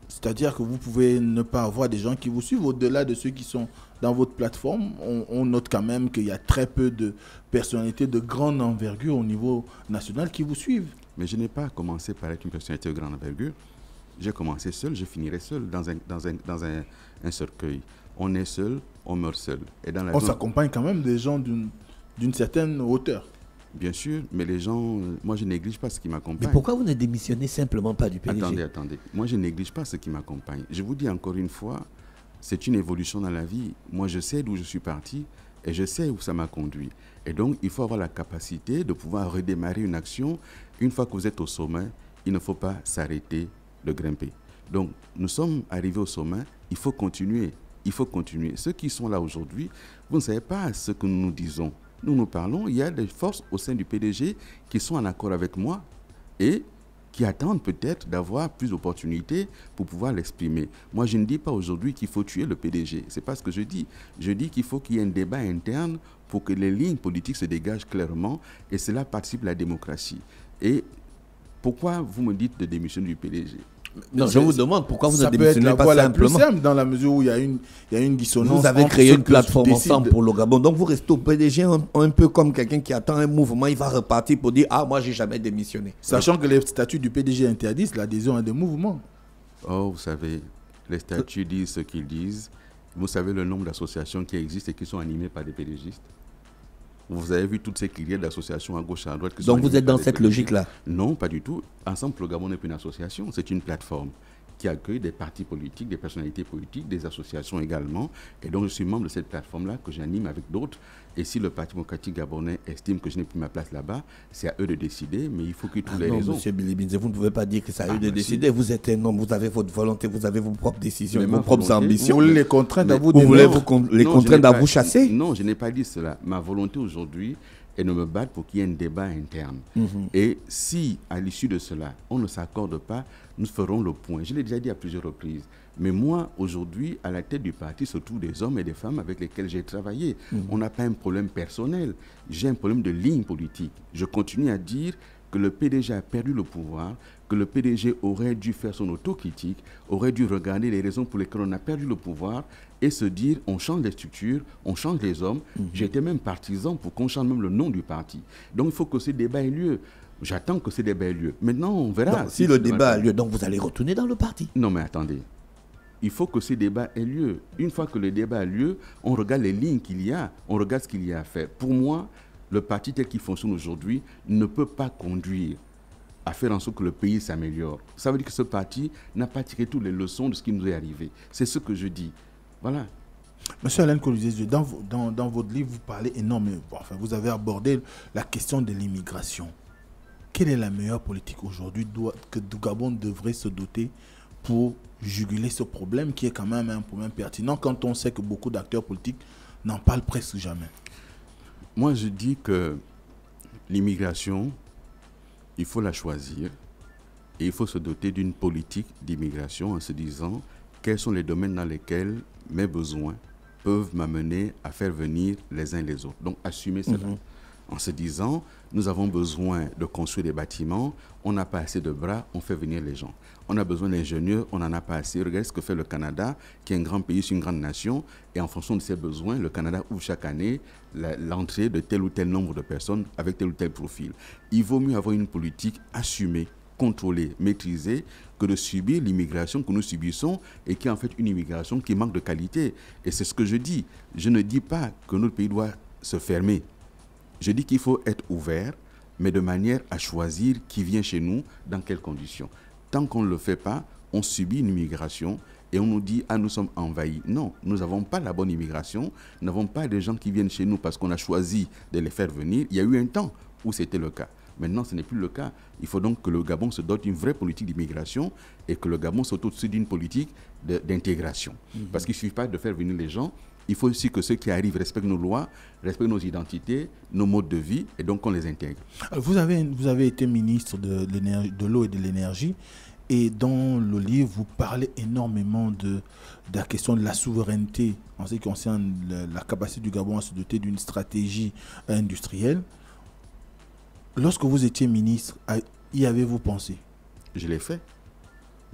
c'est-à-dire que vous pouvez ne pas avoir des gens qui vous suivent au-delà de ceux qui sont dans votre plateforme. On, note quand même qu'il y a très peu de personnalités de grande envergure au niveau national qui vous suivent. Mais je n'ai pas commencé par être une personnalité de grande envergure. J'ai commencé seul, je finirai seul dans un, dans un, cercueil. On est seul, on meurt seul. Et dans on s'accompagne quand même des gens d'une certaine hauteur. Bien sûr, mais les gens, euh, moi je néglige pas ce qui m'accompagne. Mais pourquoi vous ne démissionnez simplement pas du PDG Attendez, attendez. Moi je néglige pas ce qui m'accompagne. Je vous dis encore une fois, c'est une évolution dans la vie. Moi je sais d'où je suis parti et je sais où ça m'a conduit. Et donc il faut avoir la capacité de pouvoir redémarrer une action. Une fois que vous êtes au sommet, il ne faut pas s'arrêter de grimper. Donc nous sommes arrivés au sommet, il faut continuer. Il faut continuer. Ceux qui sont là aujourd'hui, vous ne savez pas ce que nous nous disons nous nous parlons, il y a des forces au sein du PDG qui sont en accord avec moi et qui attendent peut-être d'avoir plus d'opportunités pour pouvoir l'exprimer. Moi, je ne dis pas aujourd'hui qu'il faut tuer le PDG. C'est pas ce que je dis. Je dis qu'il faut qu'il y ait un débat interne pour que les lignes politiques se dégagent clairement et cela participe à la démocratie. Et pourquoi vous me dites de démission du PDG non, je vous demande pourquoi vous avez démissionné la plus simple dans la mesure où il y a une, il y a une dissonance. Vous avez créé une plateforme ensemble pour le Gabon. Donc vous restez au PDG un, peu comme quelqu'un qui attend un mouvement, il va repartir pour dire Ah, moi, j'ai jamais démissionné. Sachant que les statuts du PDG interdisent l'adhésion à des mouvements. Oh, vous savez, les statuts disent ce qu'ils disent. Vous savez le nombre d'associations qui existent et qui sont animées par des PDGistes vous avez vu toutes ces clients d'associations à gauche et à droite. Donc vous êtes dans cette logique-là Non, pas du tout. Ensemble, le Gabon n'est plus une association, c'est une plateforme qui accueille des partis politiques, des personnalités politiques, des associations également. Et donc, je suis membre de cette plateforme-là que j'anime avec d'autres. Et si le Parti démocratique gabonais estime que je n'ai plus ma place là-bas, c'est à eux de décider, mais il faut qu'ils trouvent ah les non, M. Bilibinze, vous ne pouvez pas dire que c'est à ah, eux de décider. Vous êtes un homme, vous avez votre volonté, vous avez vos propres décisions, et vos propres ambitions. Vous les vous, voulez les contraindre à vous chasser Non, je n'ai pas dit cela. Ma volonté aujourd'hui, est de me battre pour qu'il y ait un débat interne. Mhm. Et si, à l'issue de cela, on ne s'accorde pas, nous ferons le point. Je l'ai déjà dit à plusieurs reprises. Mais moi, aujourd'hui, à la tête du parti, surtout des hommes et des femmes avec lesquels j'ai travaillé. Mhm. On n'a pas un problème personnel. J'ai un problème de ligne politique. Je continue à dire que le PDG a perdu le pouvoir, que le PDG aurait dû faire son autocritique, aurait dû regarder les raisons pour lesquelles on a perdu le pouvoir et se dire on change les structures, on change les hommes. Mhm. J'étais même partisan pour qu'on change même le nom du parti. Donc il faut que ce débat ait lieu. J'attends que ce débat ait lieu. Maintenant, on verra. si, le débat a lieu, donc vous allez retourner dans le parti. Non, mais attendez. Il faut que ce débat ait lieu. Une fois que le débat a lieu, on regarde les lignes qu'il y a, on regarde ce qu'il y a à faire. Pour moi, le parti tel qu'il fonctionne aujourd'hui ne peut pas conduire à faire en sorte que le pays s'améliore. Ça veut dire que ce parti n'a pas tiré toutes les leçons de ce qui nous est arrivé. C'est ce que je dis. Voilà. Monsieur Alain Colusier, dans, dans, dans, votre livre, vous parlez énormément. Enfin, vous avez abordé la question de l'immigration quelle est la meilleure politique aujourd'hui que Gabon devrait se doter pour juguler ce problème qui est quand même un problème pertinent quand on sait que beaucoup d'acteurs politiques n'en parlent presque jamais Moi, je dis que l'immigration, il faut la choisir et il faut se doter d'une politique d'immigration en se disant quels sont les domaines dans lesquels mes besoins peuvent m'amener à faire venir les uns les autres. Donc assumer cela en se disant, nous avons besoin de construire des bâtiments, on n'a pas assez de bras, on fait venir les gens. On a besoin d'ingénieurs, on n'en a pas assez. Regardez ce que fait le Canada, qui est un grand pays, c'est une grande nation, et en fonction de ses besoins, le Canada ouvre chaque année l'entrée de tel ou tel nombre de personnes avec tel ou tel profil. Il vaut mieux avoir une politique assumée contrôlée, maîtrisée, que de subir l'immigration que nous subissons et qui est en fait une immigration qui manque de qualité. Et c'est ce que je dis. Je ne dis pas que notre pays doit se fermer. Je dis qu'il faut être ouvert, mais de manière à choisir qui vient chez nous, dans quelles conditions. Tant qu'on ne le fait pas, on subit une immigration et on nous dit ah nous sommes envahis. Non, nous n'avons pas la bonne immigration, nous n'avons pas des gens qui viennent chez nous parce qu'on a choisi de les faire venir. Il y a eu un temps où c'était le cas. Maintenant, ce n'est plus le cas. Il faut donc que le Gabon se dote d'une vraie politique d'immigration et que le Gabon se au-dessus d'une politique d'intégration. Mhm. Parce qu'il ne suffit pas de faire venir les gens il faut aussi que ceux qui arrivent respectent nos lois, respectent nos identités, nos modes de vie, et donc qu'on les intègre. Euh, vous avez, vous avez été ministre de l'eau et de l'énergie, et dans le livre, vous parlez énormément de, la question de la souveraineté en ce qui concerne la capacité du Gabon à se doter d'une stratégie industrielle. Lorsque vous étiez ministre, y avez-vous pensé Je l'ai fait.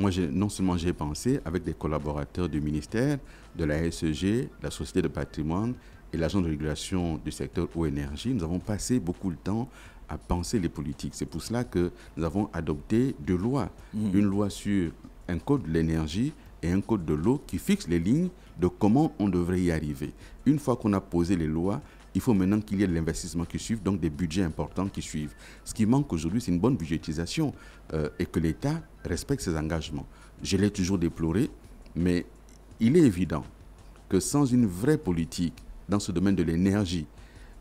Moi, non seulement j'ai pensé avec des collaborateurs du ministère, de la SEG, la Société de patrimoine et l'agent de régulation du secteur eau énergie, nous avons passé beaucoup de temps à penser les politiques. C'est pour cela que nous avons adopté deux lois. Mm. Une loi sur un code de l'énergie et un code de l'eau qui fixe les lignes de comment on devrait y arriver. Une fois qu'on a posé les lois, il faut maintenant qu'il y ait de l'investissement qui suive, donc des budgets importants qui suivent. Ce qui manque aujourd'hui, c'est une bonne budgétisation euh, et que l'État respecte ses engagements. Je l'ai toujours déploré, mais il est évident que sans une vraie politique dans ce domaine de l'énergie,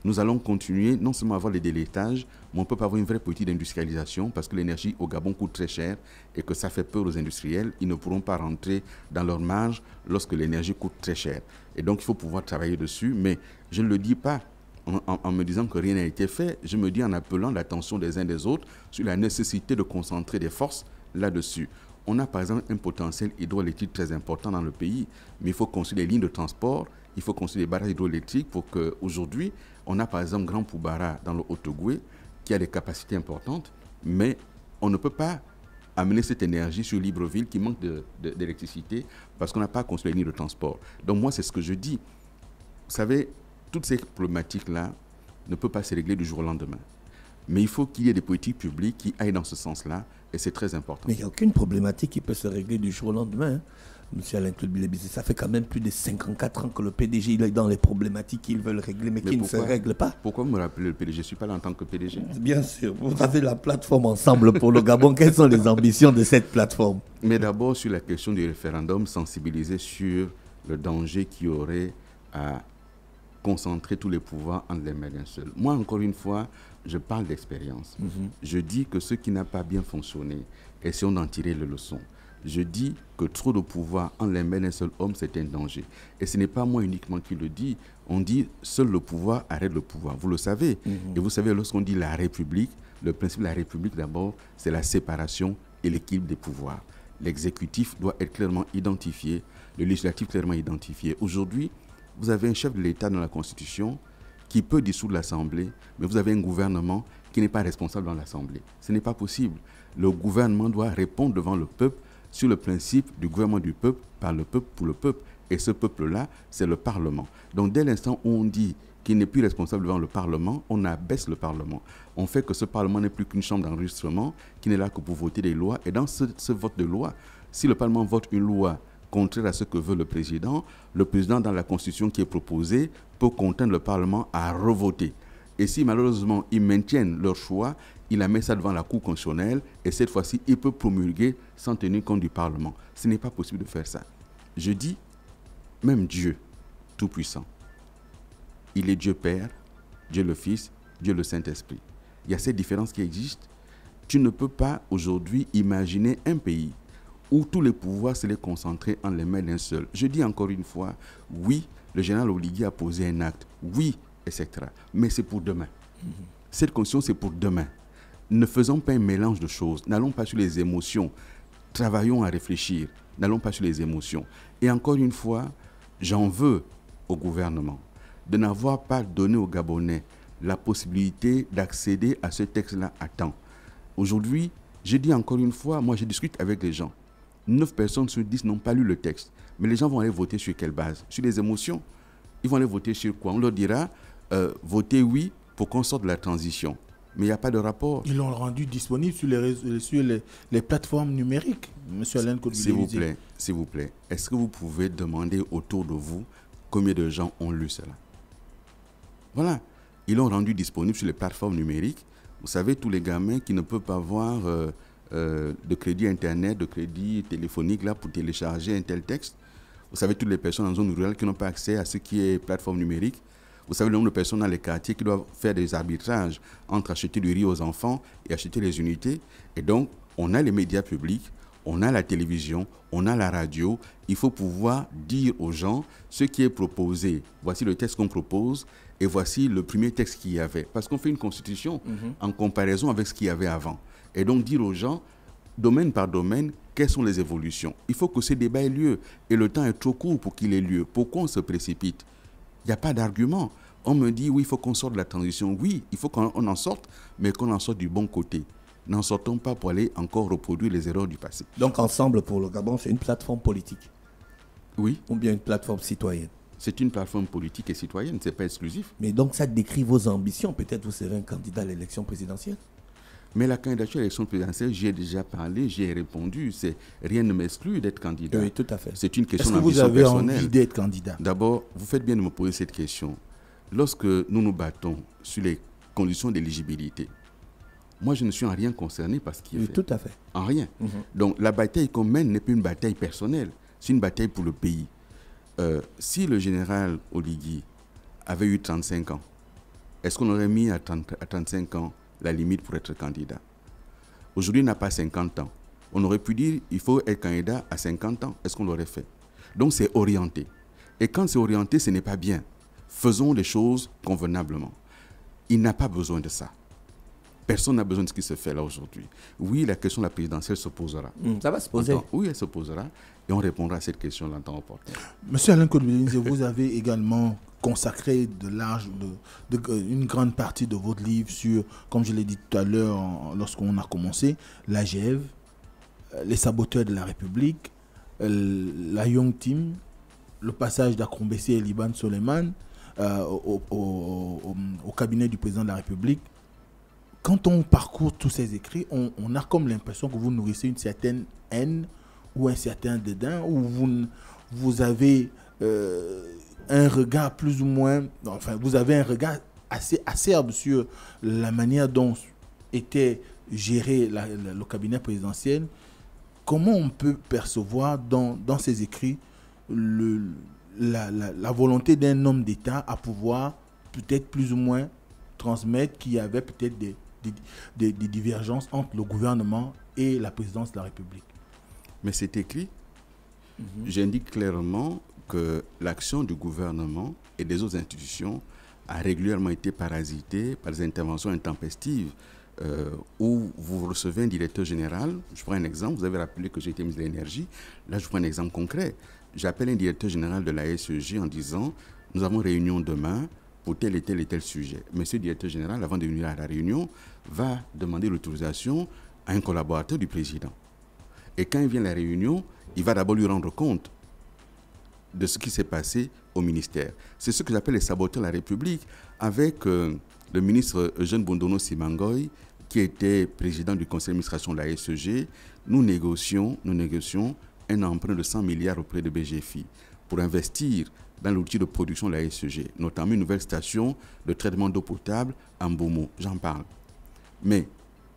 nous allons continuer non seulement à avoir les délétages, mais on peut pas avoir une vraie politique d'industrialisation parce que l'énergie au Gabon coûte très cher et que ça fait peur aux industriels. Ils ne pourront pas rentrer dans leur marge lorsque l'énergie coûte très cher. Et donc, il faut pouvoir travailler dessus. Mais je ne le dis pas en, me disant que rien n'a été fait. Je me dis en appelant l'attention des uns des autres sur la nécessité de concentrer des forces là-dessus. On a par exemple un potentiel hydroélectrique très important dans le pays, mais il faut construire des lignes de transport, il faut construire des barrages hydroélectriques pour qu'aujourd'hui, on a par exemple Grand Poubara dans le haut ogoué qui a des capacités importantes, mais on ne peut pas amener cette énergie sur Libreville qui manque d'électricité parce qu'on n'a pas construit ni de transport. Donc moi, c'est ce que je dis. Vous savez, toutes ces problématiques-là ne peuvent pas se régler du jour au lendemain. Mais il faut qu'il y ait des politiques publiques qui aillent dans ce sens-là, et c'est très important. Mais il n'y a aucune problématique qui peut se régler du jour au lendemain. Hein. Monsieur Alain Claude ça fait quand même plus de 54 ans que le PDG est dans les problématiques qu'ils veulent régler, mais, qui ne se règle pas. Pourquoi me rappeler le PDG Je ne suis pas là en tant que PDG. Bien sûr, vous avez la plateforme Ensemble pour le Gabon. Quelles sont les ambitions de cette plateforme Mais d'abord, sur la question du référendum, sensibiliser sur le danger qui aurait à concentrer tous les pouvoirs en les mains d'un seul. Moi, encore une fois, je parle d'expérience. Mhm. Je dis que ce qui n'a pas bien fonctionné, essayons d'en tirer les leçons. Je dis que trop de pouvoir en les mains seul homme, c'est un danger. Et ce n'est pas moi uniquement qui le dis. On dit seul le pouvoir arrête le pouvoir. Vous le savez. Mhm. Et vous savez, lorsqu'on dit la République, le principe de la République, d'abord, c'est la séparation et l'équilibre des pouvoirs. L'exécutif doit être clairement identifié, le législatif clairement identifié. Aujourd'hui, vous avez un chef de l'État dans la Constitution qui peut dissoudre l'Assemblée, mais vous avez un gouvernement qui n'est pas responsable dans l'Assemblée. Ce n'est pas possible. Le gouvernement doit répondre devant le peuple sur le principe du gouvernement du peuple, par le peuple, pour le peuple. Et ce peuple-là, c'est le Parlement. Donc dès l'instant où on dit qu'il n'est plus responsable devant le Parlement, on abaisse le Parlement. On fait que ce Parlement n'est plus qu'une chambre d'enregistrement qui n'est là que pour voter des lois. Et dans ce, vote de loi, si le Parlement vote une loi contraire à ce que veut le président, le président, dans la constitution qui est proposée, peut contraindre le Parlement à revoter. Et si malheureusement ils maintiennent leur choix, il a mis ça devant la Cour constitutionnelle et cette fois-ci, il peut promulguer sans tenir compte du Parlement. Ce n'est pas possible de faire ça. Je dis, même Dieu, Tout-Puissant, il est Dieu Père, Dieu le Fils, Dieu le Saint-Esprit. Il y a ces différences qui existent. Tu ne peux pas aujourd'hui imaginer un pays où tous les pouvoirs se les en les mains d'un seul. Je dis encore une fois, oui, le général Oligui a posé un acte, oui, etc. Mais c'est pour demain. Mhm. Cette conscience, c'est pour demain ne faisons pas un mélange de choses. N'allons pas sur les émotions. Travaillons à réfléchir. N'allons pas sur les émotions. Et encore une fois, j'en veux au gouvernement de n'avoir pas donné aux Gabonais la possibilité d'accéder à ce texte-là à temps. Aujourd'hui, je dis encore une fois, moi je discute avec les gens. Neuf personnes sur 10 n'ont pas lu le texte. Mais les gens vont aller voter sur quelle base Sur les émotions. Ils vont aller voter sur quoi On leur dira, euh, votez oui pour qu'on sorte de la transition mais il n'y a pas de rapport. Ils l'ont rendu disponible sur les, sur les, les, plateformes numériques, monsieur Alain S'il vous plaît, s'il vous plaît, est-ce que vous pouvez demander autour de vous combien de gens ont lu cela Voilà, ils l'ont rendu disponible sur les plateformes numériques. Vous savez, tous les gamins qui ne peuvent pas avoir euh, euh, de crédit Internet, de crédit téléphonique là, pour télécharger un tel texte, vous savez, toutes les personnes en zone rurale qui n'ont pas accès à ce qui est plateforme numérique, vous savez le nombre de personnes dans les quartiers qui doivent faire des arbitrages entre acheter du riz aux enfants et acheter les unités. Et donc, on a les médias publics, on a la télévision, on a la radio. Il faut pouvoir dire aux gens ce qui est proposé. Voici le texte qu'on propose et voici le premier texte qu'il y avait. Parce qu'on fait une constitution mhm. en comparaison avec ce qu'il y avait avant. Et donc dire aux gens, domaine par domaine, quelles sont les évolutions. Il faut que ce débat ait lieu. Et le temps est trop court pour qu'il ait lieu. Pourquoi on se précipite il n'y a pas d'argument. On me dit, oui, il faut qu'on sorte de la transition. Oui, il faut qu'on en sorte, mais qu'on en sorte du bon côté. N'en sortons pas pour aller encore reproduire les erreurs du passé. Donc, Ensemble pour le Gabon, c'est une plateforme politique Oui. Ou bien une plateforme citoyenne c'est une plateforme politique et citoyenne, ce n'est pas exclusif. Mais donc ça décrit vos ambitions. Peut-être vous serez un candidat à l'élection présidentielle mais la candidature à l'élection présidentielle, j'ai déjà parlé, j'ai répondu. C'est rien ne m'exclut d'être candidat. Oui, tout à fait. C'est une question personnelle. Est-ce que vous avez envie d'être candidat D'abord, vous faites bien de me poser cette question. Lorsque nous nous battons sur les conditions d'éligibilité, moi je ne suis en rien concerné parce qu'il qui est oui, fait. Tout à fait. En rien. Mhm. Donc la bataille qu'on mène n'est plus une bataille personnelle, c'est une bataille pour le pays. Euh, si le général Oligui avait eu 35 ans, est-ce qu'on aurait mis à 35 ans la limite pour être candidat. Aujourd'hui, il n'a pas 50 ans. On aurait pu dire il faut être candidat à 50 ans. Est-ce qu'on l'aurait fait Donc c'est orienté. Et quand c'est orienté, ce n'est pas bien. Faisons les choses convenablement. Il n'a pas besoin de ça. Personne n'a besoin de ce qui se fait là aujourd'hui. Oui, la question de la présidentielle se posera. Hmm, ça va se poser. oui, elle se posera et on répondra à cette question dans temps opportun. Monsieur Alain Kodbelinize, vous avez également consacré de euh, une grande partie de votre livre sur, comme je l'ai dit tout à l'heure lorsqu'on a commencé, la GEV, euh, les saboteurs de la République, euh, la Young Team, le passage d'Akrombessé et Liban Soleiman au, cabinet du président de la République, quand on parcourt tous ces écrits, on, a comme l'impression que vous nourrissez une certaine haine ou un certain dédain, ou vous, avez euh, un regard plus ou moins, enfin, vous avez un regard assez acerbe sur la manière dont était géré le cabinet présidentiel. Comment on peut percevoir dans, dans ces écrits le, la, la volonté d'un homme d'État à pouvoir peut-être plus ou moins transmettre qu'il y avait peut-être des, des, divergences entre le gouvernement et la présidence de la République. Mais c'est écrit. Mhm. J'indique clairement que l'action du gouvernement et des autres institutions a régulièrement été parasitée par des interventions intempestives euh, où vous recevez un directeur général. Je prends un exemple. Vous avez rappelé que j'ai été ministre de l'Énergie. Là, je prends un exemple concret. J'appelle un directeur général de la SEJ en disant Nous avons réunion demain pour tel et tel et tel sujet. Monsieur le directeur général, avant de venir à la réunion, va demander l'autorisation à un collaborateur du président. Et quand il vient à la réunion, il va d'abord lui rendre compte de ce qui s'est passé au ministère. C'est ce que j'appelle les saboteurs de la République avec euh, le ministre Eugène Bondono Simangoy, qui était président du conseil d'administration de la SEG. Nous négocions, nous négocions un emprunt de 100 milliards auprès de BGFI pour investir dans l'outil de production de la SEG, notamment une nouvelle station de traitement d'eau potable en Bomo. J'en parle. Mais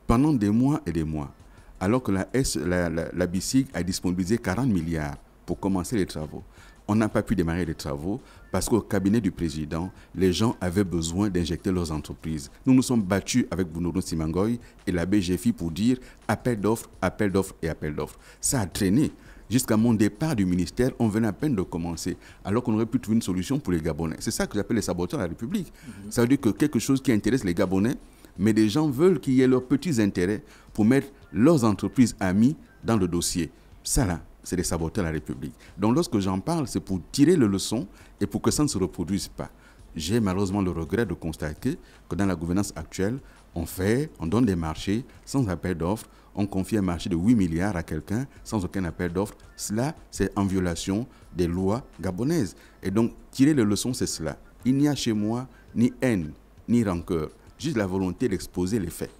pendant des mois et des mois, alors que la, S, la, BICIG a disponibilisé 40 milliards pour commencer les travaux, on n'a pas pu démarrer les travaux parce qu'au cabinet du président, les gens avaient besoin d'injecter leurs entreprises. Nous nous sommes battus avec Bounourou Simangoy et la BGFI pour dire appel d'offres, appel d'offres et appel d'offres. Ça a traîné. Jusqu'à mon départ du ministère, on venait à peine de commencer, alors qu'on aurait pu trouver une solution pour les Gabonais. C'est ça que j'appelle les saboteurs de la République. Mhm. Ça veut dire que quelque chose qui intéresse les Gabonais, mais des gens veulent qu'il y ait leurs petits intérêts pour mettre leurs entreprises amies dans le dossier. Ça là, c'est les saboteurs de la République. Donc lorsque j'en parle, c'est pour tirer le leçon et pour que ça ne se reproduise pas. J'ai malheureusement le regret de constater que dans la gouvernance actuelle, on fait, on donne des marchés sans appel d'offres, on confie un marché de 8 milliards à quelqu'un sans aucun appel d'offre. cela c'est en violation des lois gabonaises. Et donc tirer les leçons, c'est cela. Il n'y a chez moi ni haine, ni rancœur, juste la volonté d'exposer les faits.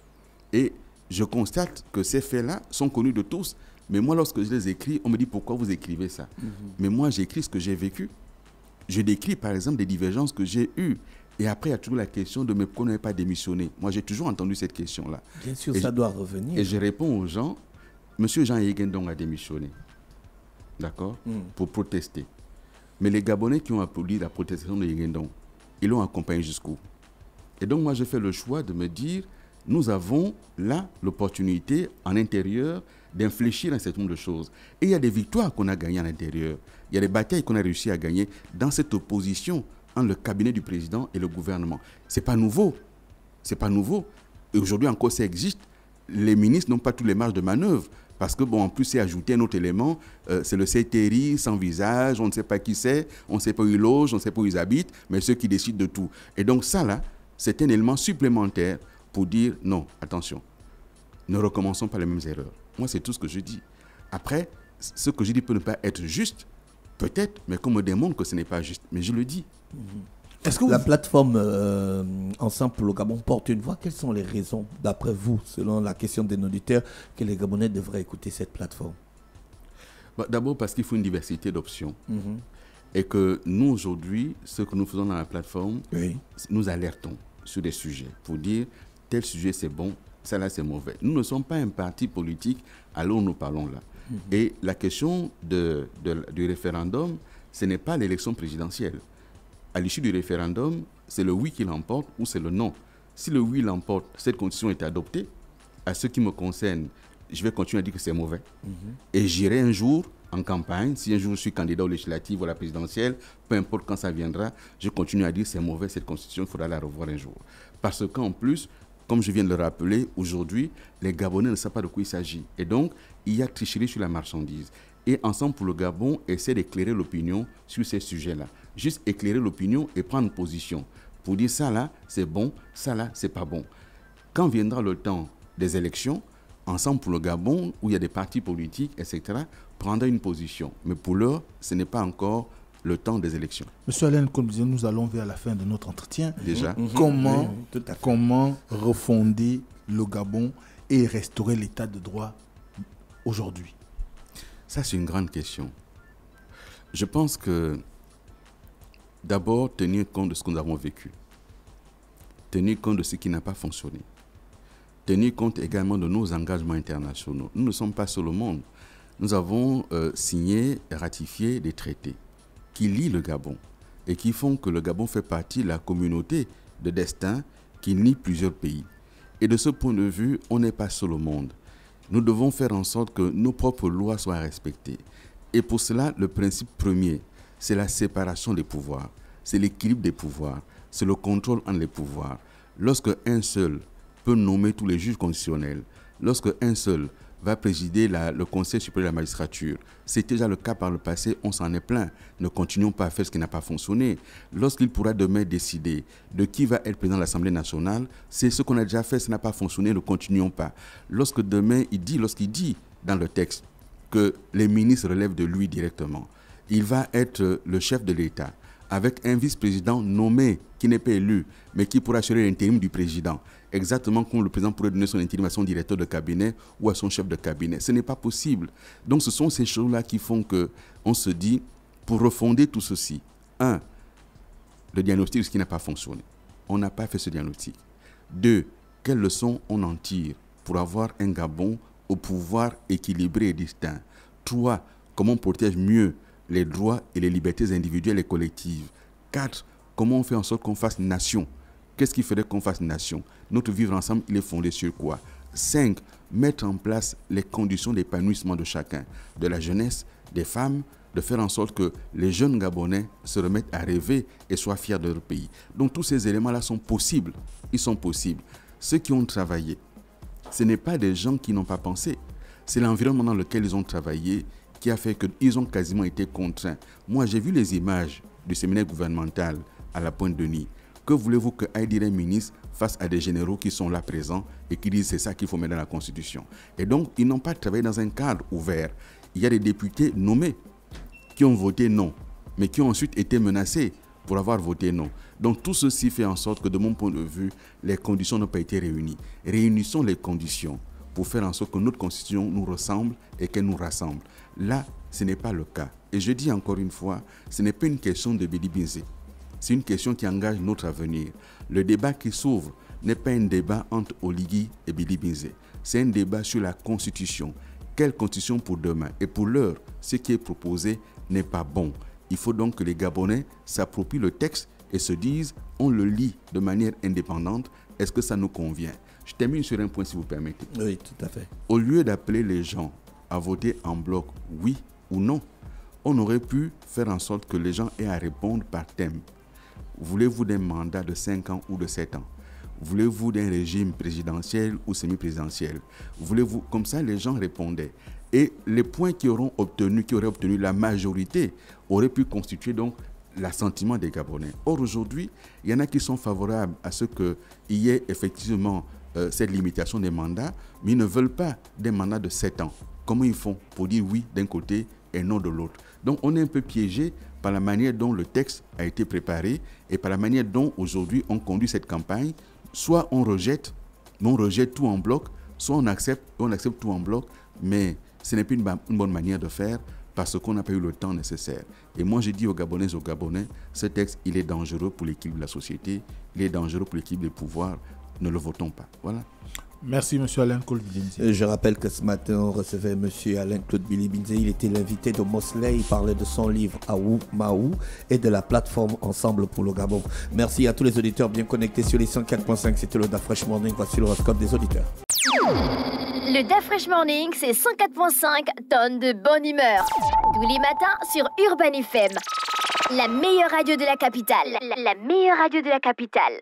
Et je constate que ces faits-là sont connus de tous. Mais moi, lorsque je les écris, on me dit pourquoi vous écrivez ça. Mm-hmm. Mais moi, j'écris ce que j'ai vécu. Je décris, par exemple, des divergences que j'ai eues, et après, il y a toujours la question de mais pourquoi pas démissionné Moi, j'ai toujours entendu cette question-là. Bien sûr, ça doit revenir. Et je réponds aux gens, Monsieur Jean Yegendong a démissionné, d'accord, hmm. pour protester. Mais les Gabonais qui ont applaudi la protestation de Yegendong, ils l'ont accompagné jusqu'où Et donc, moi, j'ai fais le choix de me dire, nous avons là l'opportunité en intérieur d'infléchir un certain nombre de choses. Et il y a des victoires qu'on a gagnées en intérieur. Il y a des batailles qu'on a réussi à gagner dans cette opposition entre le cabinet du président et le gouvernement. c'est pas nouveau. c'est pas nouveau. Et aujourd'hui encore, ça existe. Les ministres n'ont pas toutes les marges de manœuvre. Parce que, bon, en plus, c'est ajouté un autre élément. Euh, c'est le CTRI sans visage. On ne sait pas qui c'est. On ne sait pas où ils logent. On ne sait pas où ils habitent. Mais ceux qui décident de tout. Et donc, ça, là, c'est un élément supplémentaire pour dire non, attention, ne recommençons pas les mêmes erreurs. Moi, c'est tout ce que je dis. Après, ce que je dis peut ne pas être juste, Peut-être, mais qu'on me démontre que ce n'est pas juste. Mais je le dis. Est-ce que la plateforme euh, Ensemble pour le Gabon porte une voix Quelles sont les raisons, d'après vous, selon la question des auditeurs, que les Gabonais devraient écouter cette plateforme bah, D'abord parce qu'il faut une diversité d'options. Mhm. Et que nous, aujourd'hui, ce que nous faisons dans la plateforme, nous alertons sur des sujets pour dire tel sujet c'est bon, cela c'est mauvais. Nous ne sommes pas un parti politique, alors nous parlons là. Mhm. Et la question de, du référendum, ce n'est pas l'élection présidentielle. À l'issue du référendum, c'est le oui qui l'emporte ou c'est le non. Si le oui l'emporte, cette condition est adoptée. À ce qui me concerne, je vais continuer à dire que c'est mauvais. Mhm. Et j'irai un jour en campagne, si un jour je suis candidat aux législatives ou à la présidentielle, peu importe quand ça viendra, je continue à dire c'est mauvais cette constitution, il faudra la revoir un jour. Parce qu'en plus, comme je viens de le rappeler, aujourd'hui, les Gabonais ne savent pas de quoi il s'agit. Et donc, il y a tricherie sur la marchandise. Et Ensemble pour le Gabon essaie d'éclairer l'opinion sur ces sujets-là. Juste éclairer l'opinion et prendre position pour dire ça là, c'est bon, ça là, c'est pas bon. Quand viendra le temps des élections, Ensemble pour le Gabon, où il y a des partis politiques, etc., prendra une position. Mais pour l'heure, ce n'est pas encore le temps des élections. Monsieur Alain nous allons vers la fin de notre entretien. Déjà. Mm-hmm. comment refonder le Gabon et restaurer l'état de droit aujourd'hui Ça, c'est une grande question. Je pense que d'abord, tenir compte de ce que nous avons vécu, tenir compte de ce qui n'a pas fonctionné, tenir compte également de nos engagements internationaux. Nous ne sommes pas seuls au monde. Nous avons euh, signé et ratifié des traités qui lient le Gabon et qui font que le Gabon fait partie de la communauté de destin qui lie plusieurs pays. Et de ce point de vue, on n'est pas seul au monde. Nous devons faire en sorte que nos propres lois soient respectées. Et pour cela, le principe premier, c'est la séparation des pouvoirs, c'est l'équilibre des pouvoirs, c'est le contrôle entre les pouvoirs. Lorsque un seul peut nommer tous les juges constitutionnels, lorsque un seul va présider le Conseil supérieur de la magistrature. C'est déjà le cas par le passé, on s'en est plaint. Ne continuons pas à faire ce qui n'a pas fonctionné. Lorsqu'il pourra demain décider de qui va être président de l'Assemblée nationale, c'est ce qu'on a déjà fait, ça n'a pas fonctionné, ne continuons pas. Lorsque demain, il dit, lorsqu'il dit dans le texte que les ministres relèvent de lui directement, il va être euh, le chef de l'État avec un vice-président nommé qui n'est pas élu, mais qui pourra assurer l'intérim du président exactement comme le président pourrait donner son intimation à son directeur de cabinet ou à son chef de cabinet. Ce n'est pas possible. Donc ce sont ces choses-là qui font que on se dit, pour refonder tout ceci, un, le diagnostic ce qui n'a pas fonctionné. On n'a pas fait ce diagnostic. Deux, quelles leçons on en tire pour avoir un Gabon au pouvoir équilibré et distinct. Trois, comment on protège mieux les droits et les libertés individuelles et collectives. Quatre, comment on fait en sorte qu'on fasse nation Qu'est-ce qui ferait qu'on fasse nation Notre vivre ensemble, il est fondé sur quoi 5. Mettre en place les conditions d'épanouissement de chacun, de la jeunesse, des femmes, de faire en sorte que les jeunes Gabonais se remettent à rêver et soient fiers de leur pays. Donc tous ces éléments-là sont possibles. Ils sont possibles. Ceux qui ont travaillé, ce n'est pas des gens qui n'ont pas pensé. C'est l'environnement dans lequel ils ont travaillé qui a fait qu'ils ont quasiment été contraints. Moi, j'ai vu les images du séminaire gouvernemental à la Pointe-Denis. de que voulez-vous que un ministre face à des généraux qui sont là présents et qui disent c'est ça qu'il faut mettre dans la Constitution Et donc, ils n'ont pas travaillé dans un cadre ouvert. Il y a des députés nommés qui ont voté non, mais qui ont ensuite été menacés pour avoir voté non. Donc tout ceci fait en sorte que de mon point de vue, les conditions n'ont pas été réunies. Réunissons les conditions pour faire en sorte que notre constitution nous ressemble et qu'elle nous rassemble. Là, ce n'est pas le cas. Et je dis encore une fois, ce n'est pas une question de Bédi c'est une question qui engage notre avenir. Le débat qui s'ouvre n'est pas un débat entre Oligui et Billy C'est un débat sur la constitution. Quelle constitution pour demain Et pour l'heure, ce qui est proposé n'est pas bon. Il faut donc que les Gabonais s'approprient le texte et se disent on le lit de manière indépendante, est-ce que ça nous convient Je termine sur un point si vous permettez. Oui, tout à fait. Au lieu d'appeler les gens à voter en bloc oui ou non, on aurait pu faire en sorte que les gens aient à répondre par thème. Voulez-vous des mandats de 5 ans ou de 7 ans Voulez-vous d'un régime présidentiel ou semi-présidentiel Voulez-vous comme ça les gens répondaient et les points qui auront obtenu qui auraient obtenu la majorité auraient pu constituer donc l'assentiment des Gabonais. Or aujourd'hui, il y en a qui sont favorables à ce qu'il y ait effectivement euh, cette limitation des mandats, mais ils ne veulent pas des mandats de 7 ans. Comment ils font pour dire oui d'un côté et non de l'autre Donc on est un peu piégé par la manière dont le texte a été préparé et par la manière dont aujourd'hui on conduit cette campagne, soit on rejette, on rejette tout en bloc, soit on accepte, on accepte tout en bloc, mais ce n'est plus une, bonne manière de faire parce qu'on n'a pas eu le temps nécessaire. Et moi, je dis aux Gabonaises, aux Gabonais, ce texte, il est dangereux pour l'équipe de la société, il est dangereux pour l'équipe des pouvoirs. Ne le votons pas. Voilà. Merci, M. Alain Claude euh, Je rappelle que ce matin, on recevait M. Alain Claude Bilibinze. Il était l'invité de Mosley. Il parlait de son livre Aou Maou et de la plateforme Ensemble pour le Gabon. Merci à tous les auditeurs bien connectés sur les 104.5. C'était le Fresh Morning. Voici l'horoscope des auditeurs. Le Fresh Morning, c'est 104.5 tonnes de bonne humeur. Tous les matins sur Urban FM. La meilleure radio de la capitale. La meilleure radio de la capitale.